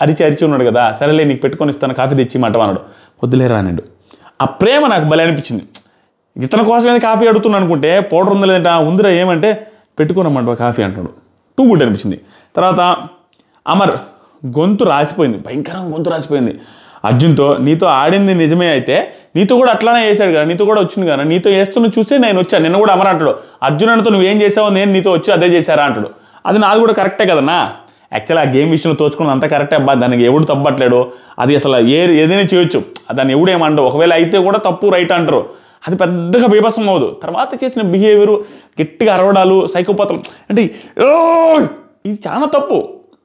అరిచి అరిచి ఉన్నాడు కదా సరేలే నీకు పెట్టుకొని ఇస్తాను కాఫీ తెచ్చి మాట అన్నాడు వద్దులేరా అన్నాడు ఆ ప్రేమ నాకు బలే అనిపించింది ఇతని కోసం ఏదైనా కాఫీ అడుగుతున్నా అనుకుంటే పౌడర్ ఉందా లేదంటే ఉందిరా ఏమంటే పెట్టుకోనమాట కాఫీ అంటాడు టూ గుడ్ అనిపించింది తర్వాత అమర్ గొంతు రాసిపోయింది భయంకరంగా గొంతు రాసిపోయింది అర్జున్తో నీతో ఆడింది నిజమే అయితే నీతో కూడా అట్లానే వేసాడు కదా నీతో కూడా వచ్చింది కదా నీతో వేస్తున్న చూస్తే నేను వచ్చాను నిన్న కూడా అమర్ అంటాడు అర్జున్ అంటూ నువ్వేం చేసావో నేను నీతో వచ్చి అదే చేశారా అంటాడు అది నాది కూడా కరెక్టే కదన్నా యాక్చువల్ ఆ గేమ్ విషయంలో తోచుకున్న అంత కరెక్టే అబ్బా దానికి ఎవడు తప్పట్లేడు అది అసలు ఏ ఏదైనా చేయొచ్చు దాన్ని ఎవడేమంటావు ఒకవేళ అయితే కూడా తప్పు రైట్ అంటారు అది పెద్దగా బీభత్సం అవ్వదు తర్వాత చేసిన బిహేవియర్ గట్టిగా అరవడాలు సైకోపాతలు అంటే ఇది చాలా తప్పు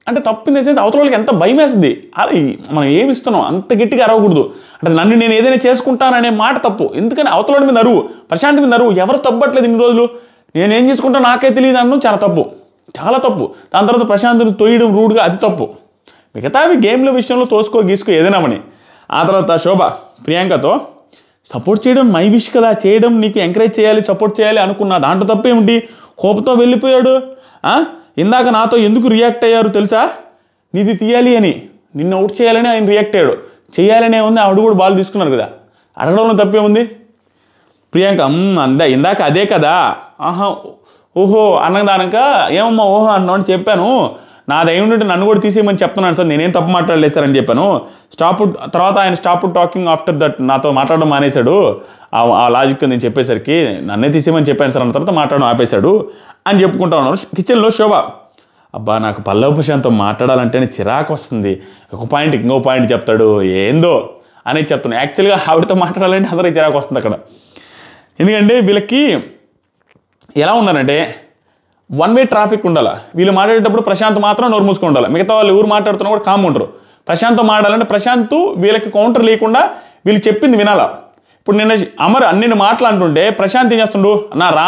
అంటే తప్పు ఇన్ ద వాళ్ళకి ఎంత భయం వేస్తుంది అది మనం ఏమి ఇస్తున్నాం అంత గట్టిగా అరవకూడదు అంటే నన్ను నేను ఏదైనా చేసుకుంటాననే మాట తప్పు ఎందుకని అవతల మీద నరువు ప్రశాంతి మీద నరువు ఎవరు తప్పట్లేదు ఇన్ని రోజులు నేనేం చేసుకుంటా నాకే తెలియదు అన్నం చాలా తప్పు చాలా తప్పు దాని తర్వాత ప్రశాంతిని తోయడం రూడ్గా అది తప్పు మిగతావి గేమ్ల విషయంలో తోసుకో గీసుకో అని ఆ తర్వాత శోభ ప్రియాంకతో సపోర్ట్ చేయడం మై విష్ కదా చేయడం నీకు ఎంకరేజ్ చేయాలి సపోర్ట్ చేయాలి అనుకున్నా దాంట్లో తప్పేమిటి కోపంతో వెళ్ళిపోయాడు ఇందాక నాతో ఎందుకు రియాక్ట్ అయ్యారు తెలుసా నీది తీయాలి అని నిన్ను అవుట్ చేయాలని ఆయన రియాక్ట్ అయ్యాడు చేయాలనే ఉంది ఆవిడ కూడా బాల్ తీసుకున్నారు కదా అడగడంలో ఉంది ప్రియాంక అందా ఇందాక అదే కదా ఆహా ఓహో అన్నదానక ఏమమ్మా ఓహో అని చెప్పాను నా అయి ఉంటే నన్ను కూడా తీసేయమని చెప్తున్నాను సార్ నేనేం తప్పు మాట్లాడలేదు సార్ అని చెప్పాను స్టాప్ తర్వాత ఆయన స్టాప్ టాకింగ్ ఆఫ్టర్ దట్ నాతో మాట్లాడడం మానేశాడు ఆ లాజిక్ నేను చెప్పేసరికి నన్నే తీసేయమని చెప్పాను సార్ అన్న తర్వాత మాట్లాడడం ఆపేశాడు అని చెప్పుకుంటా ఉన్నాను కిచెన్లో శోభ అబ్బా నాకు పల్లవ ప్రశాంతం మాట్లాడాలంటేనే చిరాకు వస్తుంది ఒక పాయింట్ ఇంకో పాయింట్ చెప్తాడు ఏందో అనేది చెప్తాను యాక్చువల్గా ఆవిడతో మాట్లాడాలంటే అందరికీ చిరాకు వస్తుంది అక్కడ ఎందుకంటే వీళ్ళకి ఎలా ఉన్నారంటే వన్ వే ట్రాఫిక్ ఉండాలి వీళ్ళు మాట్లాడేటప్పుడు ప్రశాంత్ మాత్రం నోరు మూసుకుని ఉండాలి మిగతా వాళ్ళు ఎవరు మాట్లాడుతున్నా కూడా కామ్ ఉంటారు ప్రశాంత్తో మాట్లాడాలంటే ప్రశాంత్ వీళ్ళకి కౌంటర్ లేకుండా వీళ్ళు చెప్పింది వినాలా ఇప్పుడు నిన్న అమర్ అన్ని మాటలు అంటుంటే ప్రశాంత్ ఏం చేస్తుండు నా రా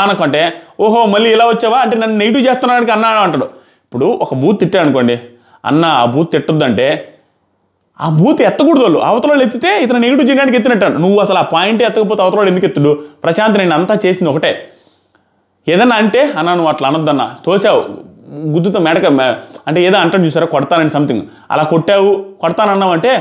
ఓహో మళ్ళీ ఇలా వచ్చావా అంటే నన్ను నెగిటివ్ చేస్తున్నాడానికి అన్నా అంటాడు ఇప్పుడు ఒక బూత్ తిట్టాడు అనుకోండి అన్న ఆ బూత్ తిట్టొద్దంటే ఆ బూత్ ఎత్తకూడదు వాళ్ళు అవతల వాళ్ళు ఎత్తితే ఇతను నెగిటివ్ చేయడానికి ఎత్తినట్టాడు నువ్వు అసలు ఆ పాయింట్ ఎత్తకపోతే అవతల వాళ్ళు ఎందుకు ఎత్తుడు ప్రశాంత్ నేను అంతా చేసింది ఒకటే ఏదన్నా అంటే అన్న నువ్వు అట్లా అనొద్దన్న తోసావు గుద్దుతో మెడక అంటే ఏదో అంటాడు చూసారా కొడతానని సంథింగ్ అలా కొట్టావు కొడతానన్నావు అంటే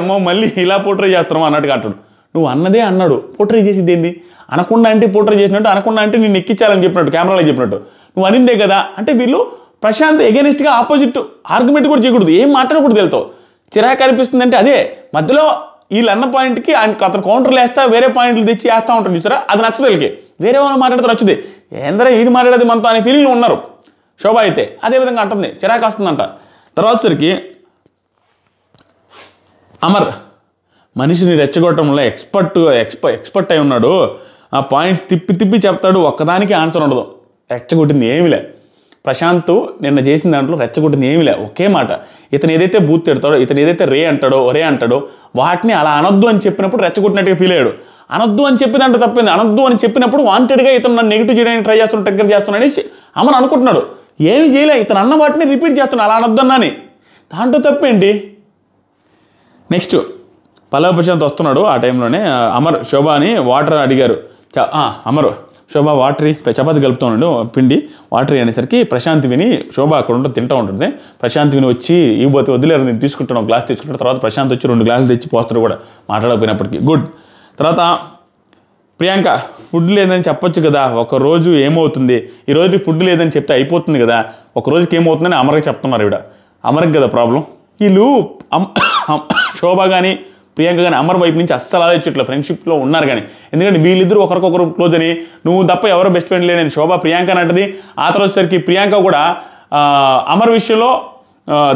అమ్మ మళ్ళీ ఇలా పోట్రీ చేస్తున్నావు అన్నట్టుగా అంటాడు నువ్వు అన్నదే అన్నాడు పోట్రీ చేసేది ఏంది అనకుండా అంటే పోట్రీ చేసినట్టు అనకుండా అంటే నేను ఎక్కించాలని చెప్పినట్టు కెమెరాలో చెప్పినట్టు నువ్వు అనిందే కదా అంటే వీళ్ళు ప్రశాంత్ ఎగెనిస్ట్గా ఆపోజిట్ ఆర్గ్యుమెంట్ కూడా చేయకూడదు ఏం మాట్లాడకూడదు వెళ్తావు చిరాకు కనిపిస్తుంది అంటే అదే మధ్యలో వీళ్ళు అన్న పాయింట్కి ఆయన అతను కౌంటర్లు వేస్తా వేరే పాయింట్లు తెచ్చి వేస్తూ ఉంటాడు చూసారా అది నచ్చదు వీళ్ళకి వేరే వాళ్ళు మాట్లాడితే నచ్చుది ఏందరే ఈడు మాట్లాడేది మనతో అనే ఫీలింగ్లో ఉన్నారు శోభ అయితే అదేవిధంగా అంటుంది చిరాకు వస్తుందంట తర్వాత సరికి అమర్ మనిషిని రెచ్చగొట్టడంలో ఎక్స్పర్ట్ ఎక్స్ప ఎక్స్పర్ట్ అయి ఉన్నాడు ఆ పాయింట్స్ తిప్పి తిప్పి చెప్తాడు ఒక్కదానికి ఆన్సర్ ఉండదు రెచ్చగొట్టింది ఏమిలే ప్రశాంత్ నిన్న చేసిన దాంట్లో రెచ్చగొట్టింది ఏమీ లేదు ఒకే మాట ఇతను ఏదైతే బూత్ తిడతాడో ఇతను ఏదైతే రే అంటాడో ఒరే అంటాడో వాటిని అలా అనొద్దు అని చెప్పినప్పుడు రెచ్చగొట్టినట్టుగా ఫీల్ అయ్యాడు అనొద్దు అని చెప్పి దాంట్లో తప్పింది అనొద్దు అని చెప్పినప్పుడు వాంటెడ్గా ఇతను నన్ను నెగిటివ్ చేయడానికి ట్రై చేస్తున్నాడు టగ్గర చేస్తున్నాడని అమన్ అనుకుంటున్నాడు ఏమి చేయలే ఇతను అన్న వాటిని రిపీట్ చేస్తున్నాడు అలా అన్నాని దాంట్లో తప్పేంటి నెక్స్ట్ పల్లవ ప్రశాంత్ వస్తున్నాడు ఆ టైంలోనే అమర్ శోభాని వాటర్ అడిగారు అమరు శోభ వాటరీ చపాతి కలుపుతాను పిండి వాటరీ అనేసరికి ప్రశాంత్ విని శోభ అక్కడ ఉంటుంది తింటూ ఉంటుంది ప్రశాంత్ విని వచ్చి ఇవ్వబోతే వదిలేరు నేను తీసుకుంటాను గ్లాస్ తీసుకుంటాను తర్వాత ప్రశాంత్ వచ్చి రెండు గ్లాసులు తెచ్చి పోస్తారు కూడా మాట్లాడకపోయినప్పటికీ గుడ్ తర్వాత ప్రియాంక ఫుడ్ లేదని చెప్పొచ్చు కదా ఒకరోజు ఏమవుతుంది ఈరోజు ఫుడ్ లేదని చెప్తే అయిపోతుంది కదా ఒకరోజుకి ఏమవుతుందని అమరకి చెప్తున్నారు ఇవిడ అమరకి కదా ప్రాబ్లం వీళ్ళు శోభ కానీ ప్రియాంక కానీ అమర్ వైపు నుంచి అస్సలు ఆలోచించట్లేదు ఫ్రెండ్షిప్లో ఉన్నారు కానీ ఎందుకంటే వీళ్ళిద్దరూ ఒకరికొకరు క్లోజ్ అని నువ్వు తప్ప ఎవరో బెస్ట్ ఫ్రెండ్ లేని శోభ ప్రియాంక అంటది ఆ తర్వాత వచ్చేసరికి ప్రియాంక కూడా అమర్ విషయంలో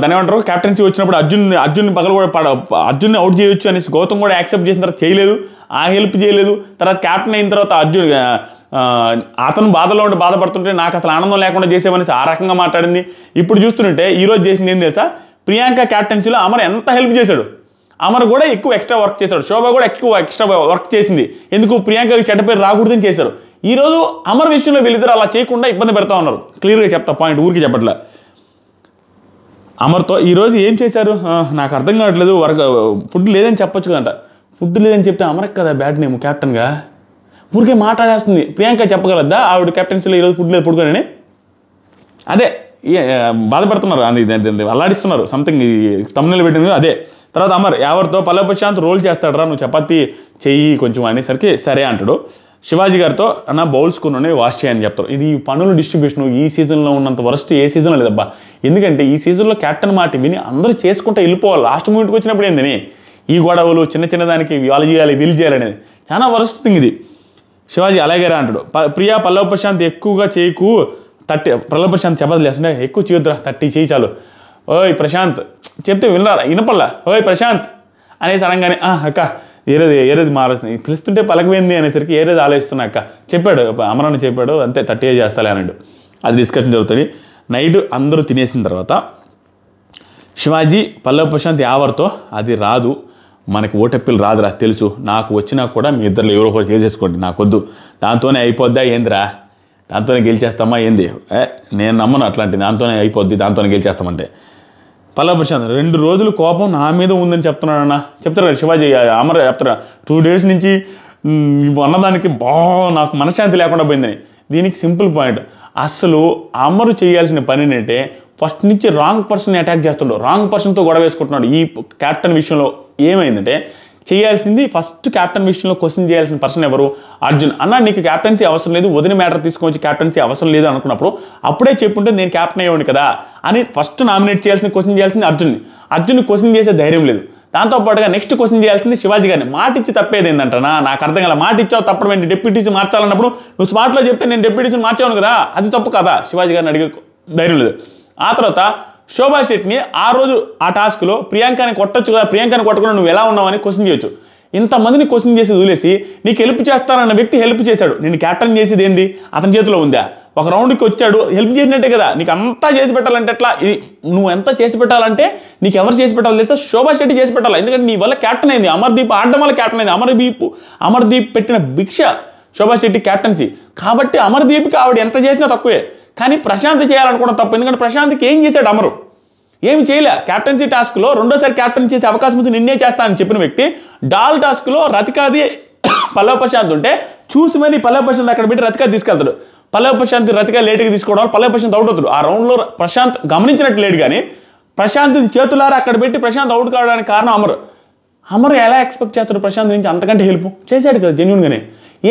దాని ఏమంటారు క్యాప్టెన్సీ వచ్చినప్పుడు అర్జున్ అర్జున్ పగలు కూడా పడ అర్జున్ని అవుట్ చేయొచ్చు అనేసి గౌతమ్ కూడా యాక్సెప్ట్ చేసిన తర్వాత చేయలేదు ఆ హెల్ప్ చేయలేదు తర్వాత క్యాప్టెన్ అయిన తర్వాత అర్జున్ అతను బాధలో ఉండి బాధపడుతుంటే నాకు అసలు ఆనందం లేకుండా చేసేవనేసి ఆ రకంగా మాట్లాడింది ఇప్పుడు చూస్తుంటే ఈరోజు చేసింది ఏం తెలుసా ప్రియాంక క్యాప్టెన్సీలో అమర్ ఎంత హెల్ప్ చేశాడు అమర్ కూడా ఎక్కువ ఎక్స్ట్రా వర్క్ చేశాడు శోభ కూడా ఎక్కువ ఎక్స్ట్రా వర్క్ చేసింది ఎందుకు ప్రియాంకకి చెడ్డ పేరు రాకూడదని చేశారు ఈరోజు అమర్ విషయంలో వీళ్ళిద్దరు అలా చేయకుండా ఇబ్బంది పెడతా ఉన్నారు క్లియర్గా చెప్తా పాయింట్ ఊరికి చెప్పట్లే అమర్తో ఈరోజు ఏం చేశారు నాకు అర్థం కావట్లేదు వర్క్ ఫుడ్ లేదని చెప్పొచ్చు కదంట ఫుడ్ లేదని చెప్తే అమరక్ కదా బ్యాట్ నేమ్ కెప్టెన్గా ఊరికే మాట్లాడేస్తుంది ప్రియాంక చెప్పగలద్దా ఆవిడ కెప్టెన్సీలో ఈరోజు ఫుడ్ లేదు పుడుకోనని బాధపడుతున్నారు అని అల్లాడిస్తున్నారు సంథింగ్ తమ్ముళ్ళు పెట్టింది అదే తర్వాత అమర్ ఎవరితో ప్రశాంత్ రోల్ చేస్తాడరా నువ్వు చపాతి చెయ్యి కొంచెం అనేసరికి సరే అంటాడు శివాజీ గారితో నా బౌల్స్ కొన్ని వాష్ చేయని చెప్తారు ఇది పనుల డిస్ట్రిబ్యూషన్ ఈ సీజన్లో ఉన్నంత వరస్ట్ ఏ సీజన్లో లేదబ్బా ఎందుకంటే ఈ సీజన్లో క్యాప్టెన్ మాట విని అందరూ చేసుకుంటే వెళ్ళిపోవాలి లాస్ట్ మూమెంట్కి వచ్చినప్పుడు ఏందని ఈ గొడవలు చిన్న చిన్న దానికి వాళ్ళు చేయాలి వీలు చేయాలనేది చాలా వరస్ట్ థింగ్ ఇది శివాజీ అలాగే అంటాడు ప్రియా పల్లవ ప్రశాంత్ ఎక్కువగా చేయకు థర్టీ ప్రహ్లాద్ ప్రశాంత్ చెప్పదు వేస్తుంటే ఎక్కువ చేయొద్దురా థర్టీ చేయి చాలు ఓయ్ ప్రశాంత్ చెప్తే వినరా వినపల్లా ఓయ్ ప్రశాంత్ అనేసి అనగానే అక్క ఏరేది ఏరేది మారుస్తుంది పిలుస్తుంటే పలకమైంది అనేసరికి ఏరేది ఆలోచిస్తున్నా అక్క చెప్పాడు అమరాన్ని చెప్పాడు అంతే థర్టీ చేస్తాలే అన్నాడు అది డిస్కషన్ జరుగుతుంది నైట్ అందరూ తినేసిన తర్వాత శివాజీ పల్లవ ప్రశాంత్ యావర్తో అది రాదు మనకు ఓటప్పిలు రాదురా తెలుసు నాకు వచ్చినా కూడా మీ ఇద్దరు ఎవరో ఒకరు చేసేసుకోండి నాకొద్దు దాంతోనే అయిపోద్దా ఏందిరా దాంతోనే గెలిచేస్తామా ఏంది నేను నమ్మను అట్లాంటి దాంతోనే అయిపోద్ది దాంతోనే గెలిచేస్తామంటే పల్లా ప్రశాంత్ రెండు రోజులు కోపం నా మీద ఉందని చెప్తున్నాడన్న చెప్తారు శివాజీ అమర చెప్తారా టూ డేస్ నుంచి అన్నదానికి బాగా నాకు మనశ్శాంతి లేకుండా పోయిందని దీనికి సింపుల్ పాయింట్ అసలు అమరు చేయాల్సిన పని ఏంటంటే ఫస్ట్ నుంచి రాంగ్ పర్సన్ అటాక్ చేస్తున్నాడు రాంగ్ పర్సన్తో గొడవ వేసుకుంటున్నాడు ఈ క్యాప్టెన్ విషయంలో ఏమైందంటే చేయాల్సింది ఫస్ట్ క్యాప్టెన్ విషయంలో క్వశ్చన్ చేయాల్సిన పర్సన్ ఎవరు అర్జున్ అన్న నీకు క్యాప్టెన్సీ అవసరం లేదు వదిన మ్యాటర్ తీసుకొచ్చి క్యాప్టెన్సీ అవసరం లేదు అనుకున్నప్పుడు అప్పుడే చెప్పుంటే నేను క్యాప్టెన్ అయ్యాను కదా అని ఫస్ట్ నామినేట్ చేయాల్సిన క్వశ్చన్ చేయాల్సింది అర్జున్ అర్జున్ క్వశ్చన్ చేసే ధైర్యం లేదు దాంతోపాటుగా నెక్స్ట్ క్వశ్చన్ చేయాల్సింది శివాజీ గారిని మాటిచ్చి తప్పేది ఏంటంటనా నాకు అర్థం కదా మాటిచ్చావు ఇచ్చావు తప్పడం ఏంటి మార్చాలన్నప్పుడు నువ్వు స్మార్ట్లో చెప్తే నేను డిప్యూటీస్ని మార్చాను కదా అది తప్పు కదా శివాజీ గారిని అడిగే ధైర్యం లేదు ఆ తర్వాత శోభా శెట్టిని ఆ రోజు ఆ టాస్క్లో ప్రియాంకని కొట్టచ్చు కదా ప్రియాంకని కొట్టకుండా నువ్వు ఎలా ఉన్నావని క్వశ్చన్ చేయొచ్చు ఇంతమందిని క్వశ్చన్ చేసి వదిలేసి నీకు హెల్ప్ చేస్తానన్న వ్యక్తి హెల్ప్ చేశాడు నేను క్యాప్టెన్ చేసేది ఏంది అతని చేతిలో ఉందా ఒక రౌండ్కి వచ్చాడు హెల్ప్ చేసినట్టే కదా నీకు అంతా చేసి పెట్టాలంటే ఎట్లా ఇది నువ్వు ఎంత చేసి పెట్టాలంటే నీకు ఎవరు చేసి పెట్టాలి తెలుసా శోభా శెట్టి చేసి పెట్టాలి ఎందుకంటే నీ వల్ల క్యాప్టెన్ అయింది అమర్దీప్ ఆడడం వల్ల క్యాప్టెన్ అయింది అమర్దీప్ అమర్దీప్ పెట్టిన భిక్ష శోభా శెట్టి క్యాప్టెన్సీ కాబట్టి అమర్దీప్కి ఆవిడ ఎంత చేసినా తక్కువే కానీ ప్రశాంత్ చేయాలనుకోవడం తప్పు ఎందుకంటే ప్రశాంత్కి ఏం చేశాడు అమరు ఏమి చేయలే క్యాప్టెన్సీ టాస్క్లో రెండోసారి కెప్టెన్ చేసే అవకాశం ఉంది నిన్నే చేస్తానని చెప్పిన వ్యక్తి డాల్ టాస్క్లో రతికాది పల్లవ ప్రశాంత్ ఉంటే చూసి మరి పల్లవ ప్రశాంత్ అక్కడ పెట్టి రతికా తీసుకెళ్తాడు పల్లవ ప్రశాంత్ రతిగా లేట్గా తీసుకోవడం పల్లవ ప్రశాంత్ అవుట్ అవుతాడు ఆ రౌండ్లో ప్రశాంత్ గమనించినట్టు లేడు కానీ ప్రశాంత్ చేతులారా అక్కడ పెట్టి ప్రశాంత్ అవుట్ కావడానికి కారణం అమరు అమరు ఎలా ఎక్స్పెక్ట్ చేస్తాడు ప్రశాంత్ నుంచి అంతకంటే హెల్ప్ చేశాడు కదా జెన్యున్గానే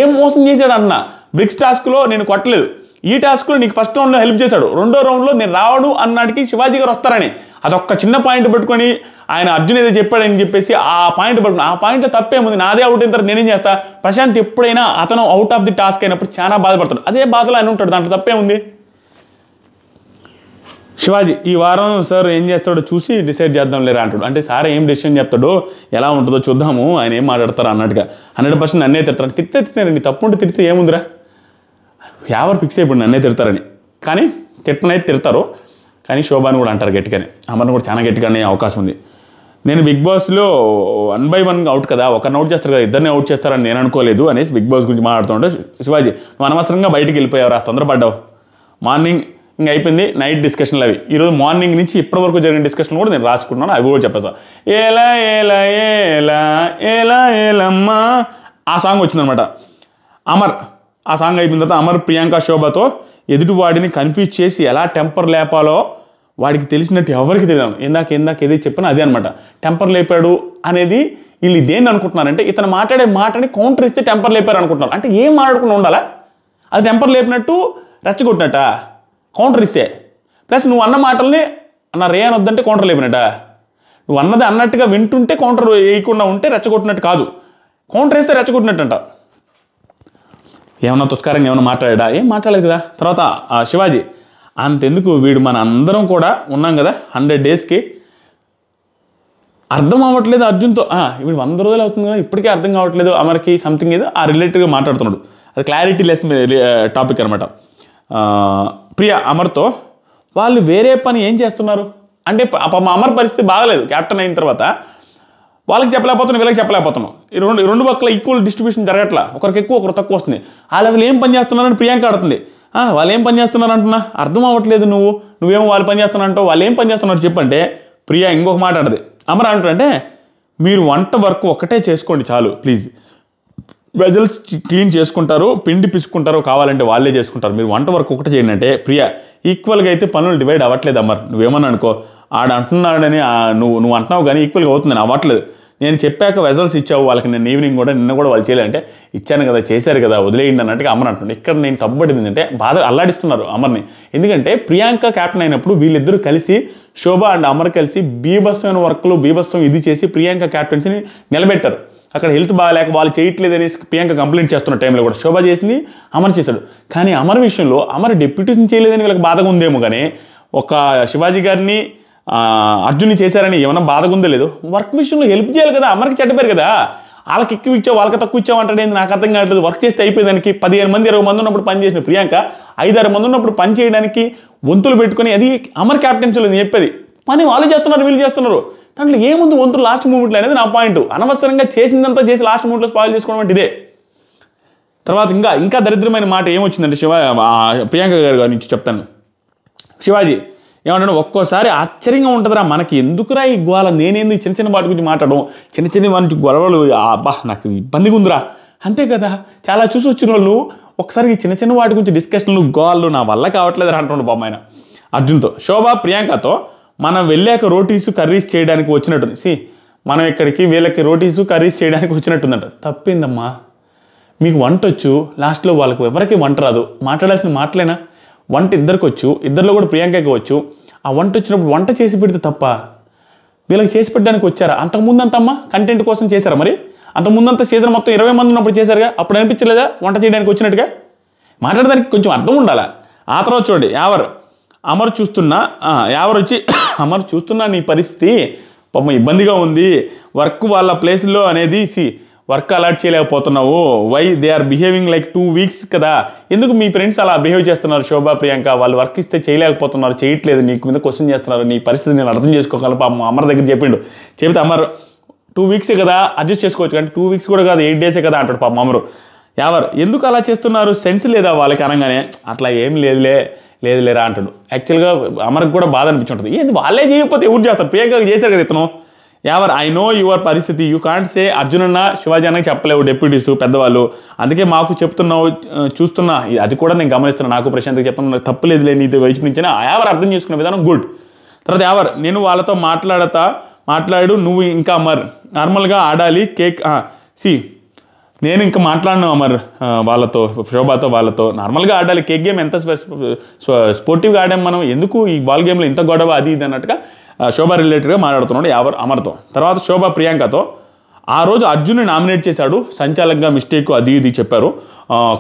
ఏం మోసం చేశాడు అన్న బ్రిక్స్ టాస్క్లో నేను కొట్టలేదు ఈ టాస్క్లో నీకు ఫస్ట్ రౌండ్లో హెల్ప్ చేశాడు రెండో రౌండ్లో నేను రావడు అన్నాటికి శివాజీ గారు వస్తారని అదొక్క చిన్న పాయింట్ పెట్టుకొని ఆయన అర్జున్ ఏదో చెప్పాడని చెప్పేసి ఆ పాయింట్ పెట్టుకుని ఆ తప్పే తప్పేముంది నాదే అవుట్ అయిన తర్వాత నేనేం చేస్తా ప్రశాంత్ ఎప్పుడైనా అతను అవుట్ ఆఫ్ ది టాస్క్ అయినప్పుడు చాలా బాధపడతాడు అదే బాధలో ఆయన ఉంటాడు దాంట్లో తప్పే ఉంది శివాజీ ఈ వారం సార్ ఏం చేస్తాడో చూసి డిసైడ్ చేద్దాం లేరా అంటాడు అంటే సార్ ఏం డిసిషన్ చెప్తాడో ఎలా ఉంటుందో చూద్దాము ఆయన ఏం మాట్లాడతారా అన్నట్టుగా హండ్రెడ్ పర్సెంట్ నన్నే తిడతారు తిట్టే తిట్టారండి తప్పు ఉంటే తిడితే ఏముందిరా ఎవరు ఫిక్స్ అయిపోయింది నన్నే తిడతారని కానీ తిట్టనైతే తిడతారు కానీ శోభాని కూడా అంటారు గట్టిగానే అమర్ని కూడా చాలా అనే అవకాశం ఉంది నేను బిగ్ బాస్లో వన్ బై వన్ అవుట్ కదా ఒకరిని అవుట్ చేస్తారు కదా ఇద్దరిని అవుట్ చేస్తారని నేను అనుకోలేదు అనేసి బిగ్ బాస్ గురించి మాట్లాడుతుంటే శివాజీ నువ్వు అనవసరంగా బయటికి రా తొందరపడ్డావు మార్నింగ్ ఇంకా అయిపోయింది నైట్ డిస్కషన్లు అవి ఈరోజు మార్నింగ్ నుంచి ఇప్పటి వరకు జరిగిన డిస్కషన్ కూడా నేను రాసుకున్నాను అవి కూడా చెప్పేస్తా ఏలా ఏలా ఏలా ఏలా ఏలమ్మా ఆ సాంగ్ వచ్చిందనమాట అమర్ ఆ సాంగ్ అయిపోయిన తర్వాత అమర్ ప్రియాంక శోభతో ఎదుటివాడిని కన్ఫ్యూజ్ చేసి ఎలా టెంపర్ లేపాలో వాడికి తెలిసినట్టు ఎవరికి తెలియదు ఇందాక ఇందాక ఏదో చెప్పిన అదే అనమాట టెంపర్ లేపాడు అనేది వీళ్ళు దేన్ని అనుకుంటున్నారంటే ఇతను మాట్లాడే మాటని కౌంటర్ ఇస్తే టెంపర్ లేపారు అనుకుంటున్నారు అంటే ఏం మాట్లాడుకుండా ఉండాలా అది టెంపర్ లేపినట్టు రెచ్చగొట్టినట్ట కౌంటర్ ఇస్తే ప్లస్ నువ్వు అన్న మాటల్ని అన్న రే అని వద్దంటే కౌంటర్ లేపినట్ట నువ్వు అన్నది అన్నట్టుగా వింటుంటే కౌంటర్ వేయకుండా ఉంటే రెచ్చగొట్టినట్టు కాదు కౌంటర్ వేస్తే రెచ్చగొట్టినట్టు అంట ఏమన్నా తుస్కారంగా ఏమైనా మాట్లాడా ఏం మాట్లాడలేదు కదా తర్వాత శివాజీ అంతెందుకు వీడు మన అందరం కూడా ఉన్నాం కదా హండ్రెడ్ డేస్కి అర్థం అవ్వట్లేదు అర్జున్తో ఇప్పుడు వంద రోజులు అవుతుంది కదా ఇప్పటికే అర్థం కావట్లేదు అమరికి సంథింగ్ ఏదో ఆ రిలేటెడ్గా మాట్లాడుతున్నాడు అది క్లారిటీ లెస్ టాపిక్ అనమాట ప్రియా అమర్తో వాళ్ళు వేరే పని ఏం చేస్తున్నారు అంటే అమర్ పరిస్థితి బాగలేదు క్యాప్టెన్ అయిన తర్వాత వాళ్ళకి చెప్పలేకపోతున్నాను వీళ్ళకి చెప్పలేకపోతున్నాను ఈ రెండు రెండు పక్కల ఈక్వల్ డిస్ట్రిబ్యూషన్ జరగట్లా ఒకరికి ఎక్కువ ఒకరు తక్కువ వస్తుంది వాళ్ళు అసలు ఏం పని చేస్తున్నారని ప్రియాంక ఆడుతుంది వాళ్ళు ఏం పని చేస్తున్నారు అంటున్నా అర్థం అవ్వట్లేదు నువ్వు నువ్వేమో వాళ్ళు పని చేస్తున్నావు వాళ్ళు ఏం పని చేస్తున్నారు చెప్పంటే ప్రియా ఇంకొక మాట ఆడది అమర అంటే మీరు వంట వర్క్ ఒకటే చేసుకోండి చాలు ప్లీజ్ వెజల్స్ క్లీన్ చేసుకుంటారు పిండి పిసుకుంటారు కావాలంటే వాళ్ళే చేసుకుంటారు మీరు వంట వర్క్ ఒకటి చేయండి అంటే ప్రియా ఈక్వల్గా అయితే పనులు డివైడ్ అవ్వట్లేదు అమ్మర్ నువ్వేమన్నా అనుకో ఆడ అంటున్నాడని నువ్వు నువ్వు అంటున్నావు కానీ ఈక్వల్గా అవుతుందని అవ్వట్లేదు నేను చెప్పాక వెజల్స్ ఇచ్చావు వాళ్ళకి నేను ఈవినింగ్ కూడా నిన్న కూడా వాళ్ళు చేయాలంటే ఇచ్చాను కదా చేశారు కదా వదిలేయండి అన్నట్టుగా అమర్ అంటుంది ఇక్కడ నేను తప్పబడింది ఏంటంటే బాధ అల్లాడిస్తున్నారు అమర్ని ఎందుకంటే ప్రియాంక క్యాప్టెన్ అయినప్పుడు వీళ్ళిద్దరూ కలిసి శోభ అండ్ అమర్ కలిసి బీభత్సమైన వర్క్లు బీభత్సం ఇది చేసి ప్రియాంక క్యాప్టెన్సీని నిలబెట్టారు అక్కడ హెల్త్ బాగాలేక వాళ్ళు చేయట్లేదని ప్రియాంక కంప్లైంట్ చేస్తున్న టైంలో కూడా శోభ చేసింది అమర్ చేశాడు కానీ అమర్ విషయంలో అమర్ డెప్యూటీషన్ చేయలేదని వీళ్ళకి బాధగా ఉందేమో కానీ ఒక శివాజీ గారిని అర్జున్ని చేశారని ఏమన్నా బాధగా ఉందో లేదు వర్క్ విషయంలో హెల్ప్ చేయాలి కదా అమ్మకి చెడ్డపేరు కదా వాళ్ళకి ఎక్కువ ఇచ్చావు వాళ్ళకి తక్కువ ఇచ్చావు అంటే నాకు అర్థం కావట్లేదు వర్క్ చేస్తే అయిపోయేదానికి పదిహేను మంది ఇరవై మంది ఉన్నప్పుడు పని చేసిన ప్రియాంక ఐదారు మంది ఉన్నప్పుడు పని చేయడానికి వంతులు పెట్టుకుని అది అమర్ క్యాప్టెన్సీలో లేదు చెప్పేది పని వాళ్ళు చేస్తున్నారు వీళ్ళు చేస్తున్నారు దాంట్లో ఏముంది వంతులు లాస్ట్ మూమెంట్లు అనేది నా పాయింట్ అనవసరంగా చేసిందంతా చేసి లాస్ట్ మూమెంట్లో స్పాయిల్ చేసుకోవడం అంటే ఇదే తర్వాత ఇంకా ఇంకా దరిద్రమైన మాట ఏమొచ్చిందంటే శివ ప్రియాంక గారి నుంచి చెప్తాను శివాజీ ఏమంటే ఒక్కోసారి ఆశ్చర్యంగా ఉంటుందిరా మనకి ఎందుకురా ఈ గోల నేనేంది చిన్న చిన్న వాటి గురించి మాట్లాడడం చిన్న చిన్న వాటి గొడవలు అబ్బా నాకు ఇబ్బందిగా ఉందిరా అంతే కదా చాలా చూసి వచ్చిన వాళ్ళు ఒకసారి చిన్న చిన్న వాటి గురించి డిస్కషన్లు గోళ్ళు నా వల్ల కావట్లేదు అంటున్నాడు బాబు ఆయన అర్జున్తో శోభ ప్రియాంకతో మనం వెళ్ళాక రోటీసు కర్రీస్ చేయడానికి వచ్చినట్టుంది సి మనం ఇక్కడికి వీళ్ళకి రోటీసు కర్రీస్ చేయడానికి వచ్చినట్టుందంట తప్పిందమ్మా మీకు వంట వచ్చు లాస్ట్లో వాళ్ళకు ఎవరికి వంట రాదు మాట్లాడాల్సిన మాటలేనా వంట ఇద్దరికి వచ్చు ఇద్దరిలో కూడా ప్రియాంకకి వచ్చు ఆ వంట వచ్చినప్పుడు వంట చేసి పెడితే తప్ప వీళ్ళకి చేసి పెట్టడానికి వచ్చారా అమ్మ కంటెంట్ కోసం చేశారా మరి అంతకుముందంతా సీజన్ మొత్తం ఇరవై మంది ఉన్నప్పుడు చేశారుగా అప్పుడు అనిపించలేదా వంట చేయడానికి వచ్చినట్టుగా మాట్లాడడానికి కొంచెం అర్థం ఉండాలా ఆ తర్వాత చూడండి యావర్ అమర్ చూస్తున్నా యావర్ వచ్చి అమర్ చూస్తున్నా నీ పరిస్థితి పాపం ఇబ్బందిగా ఉంది వర్క్ వాళ్ళ ప్లేస్లో అనేది సి వర్క్ అలాట్ చేయలేకపోతున్నావు why they are behaving like two weeks కదా ఎందుకు మీ ఫ్రెండ్స్ అలా బిహేవ్ చేస్తున్నారు శోభా ప్రియాంక వాళ్ళు వర్క్ ఇస్తే చేయలేకపోతున్నారు చేయట్లేదు నీకు మీద క్వశ్చన్ చేస్తున్నారు నీ పరిస్థితి నేను అర్థం చేసుకోగల పాపం అమర్ దగ్గర చెప్పిండు చెబితే అమర్ టూ వీక్సే కదా అడ్జస్ట్ చేసుకోవచ్చు కానీ టూ వీక్స్ కూడా కాదు ఎయిట్ డేసే కదా అంటాడు పాపం అమరు ఎవరు ఎందుకు అలా చేస్తున్నారు సెన్స్ లేదా వాళ్ళకి అనగానే అట్లా ఏం లేదులే లేదు లేరా అంటాడు యాక్చువల్గా అమర్కి కూడా బాధ అనిపించుంటుంది ఏంది వాళ్ళే చేయకపోతే ఎవరు చేస్తారు ప్రియాంక చేశారు కదా ఇతను ఎవర్ ఐ నో యువర్ పరిస్థితి యూ కాంట్ సే అర్జునన్న శివాజీ అన్నకి చెప్పలేవు డెప్యూటీస్ పెద్దవాళ్ళు అందుకే మాకు చెప్తున్నావు చూస్తున్నా అది కూడా నేను గమనిస్తున్నాను నాకు ప్రశాంత్కి చెప్తున్నా తప్పులేదులే లేని వైపు నుంచి ఎవరు అర్థం చేసుకునే విధానం గుడ్ తర్వాత ఎవర్ నేను వాళ్ళతో మాట్లాడతా మాట్లాడు నువ్వు ఇంకా మర్ నార్మల్గా ఆడాలి కేక్ సి నేను ఇంకా మాట్లాడిన అమర్ వాళ్ళతో శోభాతో వాళ్ళతో నార్మల్గా ఆడాలి కేక్ గేమ్ ఎంత స్పోర్టివ్గా ఆడాము మనం ఎందుకు ఈ బాల్ గేమ్లో ఇంత గొడవ అది ఇది అన్నట్టుగా శోభ రిలేటెడ్గా మాట్లాడుతున్నాడు యావర్ అమర్తో తర్వాత శోభ ప్రియాంకతో ఆ రోజు అర్జున్ నామినేట్ చేశాడు సంచాలకంగా మిస్టేక్ అది ఇది చెప్పారు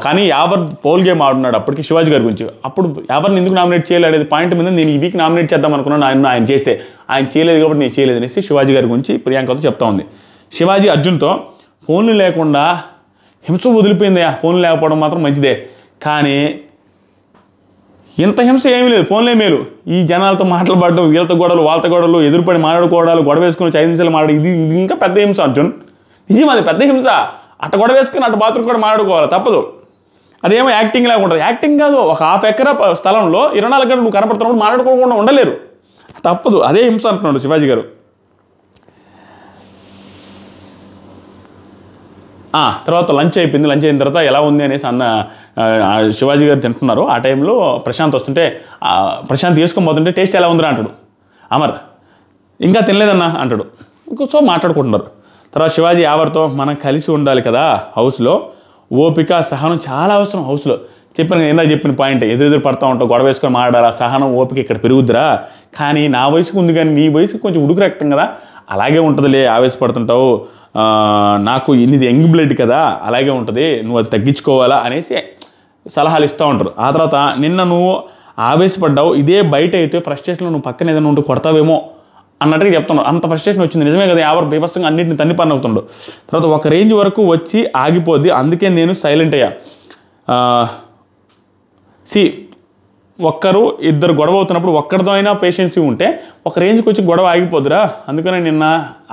కానీ ఎవరు పోల్ గేమ్ ఆడున్నాడు అప్పటికి శివాజీ గారి గురించి అప్పుడు ఎవరిని ఎందుకు నామినేట్ చేయలేదు పాయింట్ మీద నేను ఈ వీక్ నామినేట్ చేద్దాం అనుకున్నాను ఆయన ఆయన చేస్తే ఆయన చేయలేదు కాబట్టి నేను చేయలేదు అనేసి శివాజీ గారి గురించి ప్రియాంకతో చెప్తా ఉంది శివాజీ అర్జున్తో ఫోన్లు లేకుండా హింస వదిలిపోయింది ఆ ఫోన్లు లేకపోవడం మాత్రం మంచిదే కానీ ఇంత హింస ఏమీ లేదు ఫోన్లే మేలు ఈ జనాలతో మాట్లాడడం వీళ్ళతో గొడవలు వాళ్ళతో గొడవలు ఎదురుపడి మాట్లాడుకోవడాలు గొడవ వేసుకుని చైదు నిమిషాలు మాట్లాడి ఇది ఇంకా పెద్ద హింస అర్జున్ నిజం అది పెద్ద హింస అట్ట గొడవ వేసుకుని అటు బాత్రూమ్ కూడా మాట్లాడుకోవాలి తప్పదు అదేమో యాక్టింగ్ లాగా ఉంటుంది యాక్టింగ్ కాదు ఒక హాఫ్ ఎకరా స్థలంలో ఇరవై నాలుగు గంటలు నువ్వు కనపడుతున్నప్పుడు మాట్లాడుకోకుండా ఉండలేరు తప్పదు అదే హింస అంటున్నాడు శివాజీ గారు తర్వాత లంచ్ అయిపోయింది లంచ్ అయిన తర్వాత ఎలా ఉంది అనేసి అన్న శివాజీ గారు తింటున్నారు ఆ టైంలో ప్రశాంత్ వస్తుంటే ప్రశాంత్ తీసుకొని పోతుంటే టేస్ట్ ఎలా ఉందిరా అంటాడు అమర్ ఇంకా తినలేదన్నా అంటాడు సో మాట్లాడుకుంటున్నారు తర్వాత శివాజీ యావర్తో మనం కలిసి ఉండాలి కదా హౌస్లో ఓపిక సహనం చాలా అవసరం హౌస్లో చెప్పిన ఇందా చెప్పిన పాయింట్ ఎదురు పడతా ఉంటావు గొడవ వేసుకొని మాట్లాడాలా సహనం ఓపిక ఇక్కడ పెరుగుద్దురా కానీ నా వయసుకు ఉంది కానీ నీ వయసుకు కొంచెం ఉడుకు రక్తం కదా అలాగే ఉంటుందిలే ఆవేశపడుతుంటావు నాకు ఇది యంగ్ బ్లడ్ కదా అలాగే ఉంటుంది నువ్వు అది తగ్గించుకోవాలా అనేసి సలహాలు ఇస్తూ ఉంటారు ఆ తర్వాత నిన్న నువ్వు ఆవేశపడ్డావు ఇదే బయట అయితే ఫ్రస్ట్రేషన్లో నువ్వు పక్కన ఏదైనా ఉంటే కొడతావేమో అన్నట్టుగా చెప్తున్నాడు అంత ఫ్రస్ట్రేషన్ వచ్చింది నిజమే కదా ఎవరు బీభత్సంగా అన్నింటిని తన్ని పని అవుతుండు తర్వాత ఒక రేంజ్ వరకు వచ్చి ఆగిపోద్ది అందుకే నేను సైలెంట్ అయ్యా సి ఒక్కరు ఇద్దరు గొడవ అవుతున్నప్పుడు ఒక్కరితో అయినా పేషెన్సీ ఉంటే ఒక రేంజ్కి వచ్చి గొడవ ఆగిపోదురా అందుకనే నిన్న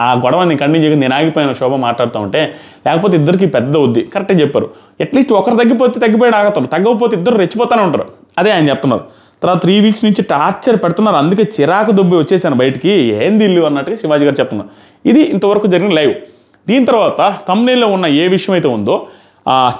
ఆ గొడవ నేను కంటిన్యూ చేయక నేను ఆగిపోయాను శోభ మాట్లాడుతూ ఉంటే లేకపోతే ఇద్దరికి పెద్ద ఉద్ది కరెక్టే చెప్పారు అట్లీస్ట్ ఒకరు తగ్గిపోతే తగ్గిపోయాడు ఆగుతారు తగ్గకపోతే ఇద్దరు రెచ్చిపోతూనే ఉంటారు అదే ఆయన చెప్తున్నారు తర్వాత త్రీ వీక్స్ నుంచి టార్చర్ పెడుతున్నారు అందుకే చిరాకు దుబ్బి వచ్చేసాను బయటికి ఏంది ఇల్లు అన్నట్టుగా శివాజీ గారు చెప్తున్నారు ఇది ఇంతవరకు జరిగిన లైవ్ దీని తర్వాత తమ్నేల్లో ఉన్న ఏ విషయం అయితే ఉందో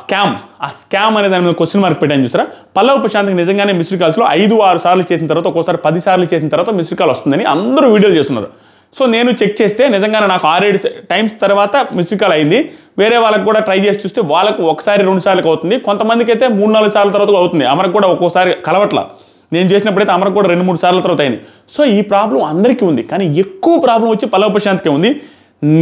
స్కామ్ ఆ స్కామ్ అనే దాని మీద క్వశ్చన్ మార్క్ పెట్టాను చూసారా పల్లవ ప్రశాంత్కి నిజంగానే మిస్డ్ కాల్స్లో ఐదు ఆరు సార్లు చేసిన తర్వాత ఒక్కోసారి పది సార్లు చేసిన తర్వాత మిస్డ్ కాల్ వస్తుందని అందరూ వీడియోలు చేస్తున్నారు సో నేను చెక్ చేస్తే నిజంగానే నాకు ఆరేడు టైమ్స్ తర్వాత మిస్డ్ కాల్ అయింది వేరే వాళ్ళకి కూడా ట్రై చేసి చూస్తే వాళ్ళకు ఒకసారి రెండు సార్లకు అవుతుంది కొంతమందికి అయితే మూడు నాలుగు సార్ల తర్వాత అవుతుంది అమరకు కూడా ఒక్కోసారి కలవట్ల నేను చేసినప్పుడైతే అమరకు కూడా రెండు మూడు సార్ల తర్వాత అయింది సో ఈ ప్రాబ్లం అందరికీ ఉంది కానీ ఎక్కువ ప్రాబ్లం వచ్చి పల్లవ ప్రశాంత్కే ఉంది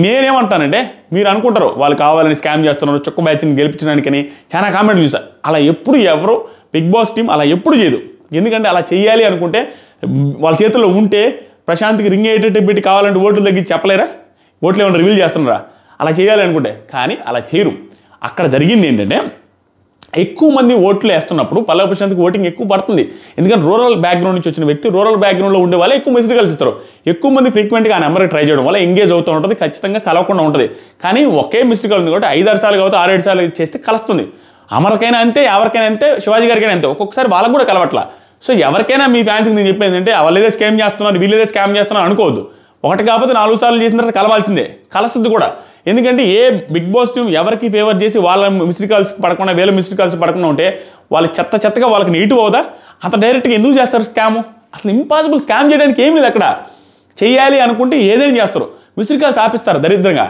నేనేమంటానంటే మీరు అనుకుంటారు వాళ్ళు కావాలని స్కామ్ చేస్తున్నారు చుక్క బ్యాచ్ని గెలిపించడానికని చాలా కామెంట్లు చూసారు అలా ఎప్పుడు ఎవరు బిగ్ బాస్ టీం అలా ఎప్పుడు చేయదు ఎందుకంటే అలా చేయాలి అనుకుంటే వాళ్ళ చేతుల్లో ఉంటే ప్రశాంత్కి రింగ్ అయ్యేటట్టు పెట్టి కావాలంటే ఓట్లు తగ్గించి చెప్పలేరా ఓట్లు ఏమైనా రివీల్ చేస్తున్నారా అలా చేయాలి అనుకుంటే కానీ అలా చేయరు అక్కడ జరిగింది ఏంటంటే ఎక్కువ మంది ఓట్లు వేస్తున్నప్పుడు పల్లె ప్రశాంత్కి ఓటింగ్ ఎక్కువ పడుతుంది ఎందుకంటే రూరల్ బ్యాక్గ్రౌండ్ నుంచి వచ్చిన వ్యక్తి రూరల్ బ్యాక్గ్రౌండ్లో ఉండే వాళ్ళే ఎక్కువ మెసేజ్ కలిసిస్తారు ఎక్కువ మంది ఫ్రీక్వెంట్గా ఆ నెంబర్కి ట్రై చేయడం వల్ల ఎంగేజ్ అవుతూ ఉంటుంది ఖచ్చితంగా కలవకుండా ఉంటుంది కానీ ఒకే మిస్టేక్ ఉంది కాబట్టి ఐదు ఆరు సార్లు కాబట్టి ఆరేడు సార్లు చేస్తే కలుస్తుంది అమరకైనా అంతే ఎవరికైనా అంతే శివాజీ గారికైనా అంతే ఒక్కొక్కసారి వాళ్ళకు కూడా కలవట్లా సో ఎవరికైనా మీ ఫ్యాన్స్కి నేను చెప్పేది ఏంటంటే ఏదో స్కామ్ చేస్తున్నారు వీళ్ళు ఏదో స్కామ్ చేస్తున్నారు అనుకోవద్దు ఒకటి కాకపోతే నాలుగు సార్లు చేసిన తర్వాత కలవాల్సిందే కలస్తుంది కూడా ఎందుకంటే ఏ బిగ్ బాస్ టీం ఎవరికి ఫేవర్ చేసి వాళ్ళ మిస్డ్ కాల్స్ పడకుండా వేల మిస్డ్ కాల్స్ పడకుండా ఉంటే వాళ్ళు చెత్త చెత్తగా వాళ్ళకి నెగిటివ్ పోదా అంత డైరెక్ట్గా ఎందుకు చేస్తారు స్కామ్ అసలు ఇంపాసిబుల్ స్కామ్ చేయడానికి ఏం లేదు అక్కడ చేయాలి అనుకుంటే ఏదైనా చేస్తారు మిస్డ్ కాల్స్ ఆపిస్తారు దరిద్రంగా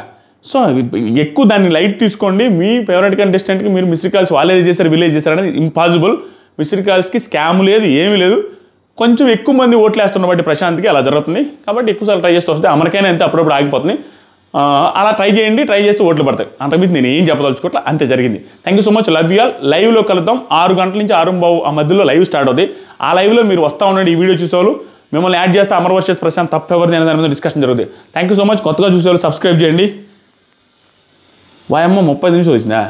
సో ఎక్కువ దాన్ని లైట్ తీసుకోండి మీ ఫేవరెట్ కంటెస్టెంట్కి మీరు మిస్డ్ కాల్స్ వాళ్ళేది చేశారు విలేజ్ చేశారు అనేది ఇంపాసిబుల్ మిస్డ్ కాల్స్కి స్కామ్ లేదు ఏమీ లేదు కొంచెం ఎక్కువ మంది ఓట్లు వేస్తున్న బట్టి ప్రశాంత్కి అలా జరుగుతుంది కాబట్టి ఎక్కువసార్లు ట్రై చేస్తూ వస్తే అమరికైనా అంతే అప్పుడప్పుడు ఆగిపోతుంది అలా ట్రై చేయండి ట్రై చేస్తే ఓట్లు పడతాయి అంతకుమంది నేను ఏం చెప్పదలుచుకోవట్లే అంతే జరిగింది thank you so much love you all లైవ్లో కలుద్దాం ఆరు గంటల నుంచి ఆరు బావు ఆ మధ్యలో లైవ్ స్టార్ట్ అవుతుంది ఆ లైవ్లో మీరు వస్తూ ఉండండి ఈ వీడియో చూసేవాళ్ళు మిమ్మల్ని యాడ్ చేస్తే అమర్ వర్షెస్ ప్రశాంత్ తప్పెవరిది అనే దాని మీద డిస్కషన్ జరుగుతుంది థ్యాంక్ యూ సో మచ్ కొత్తగా చూసేవాళ్ళు సబ్స్క్రైబ్ చేయండి వాయమ్మ ముప్పై నిమిషాలు వచ్చిందా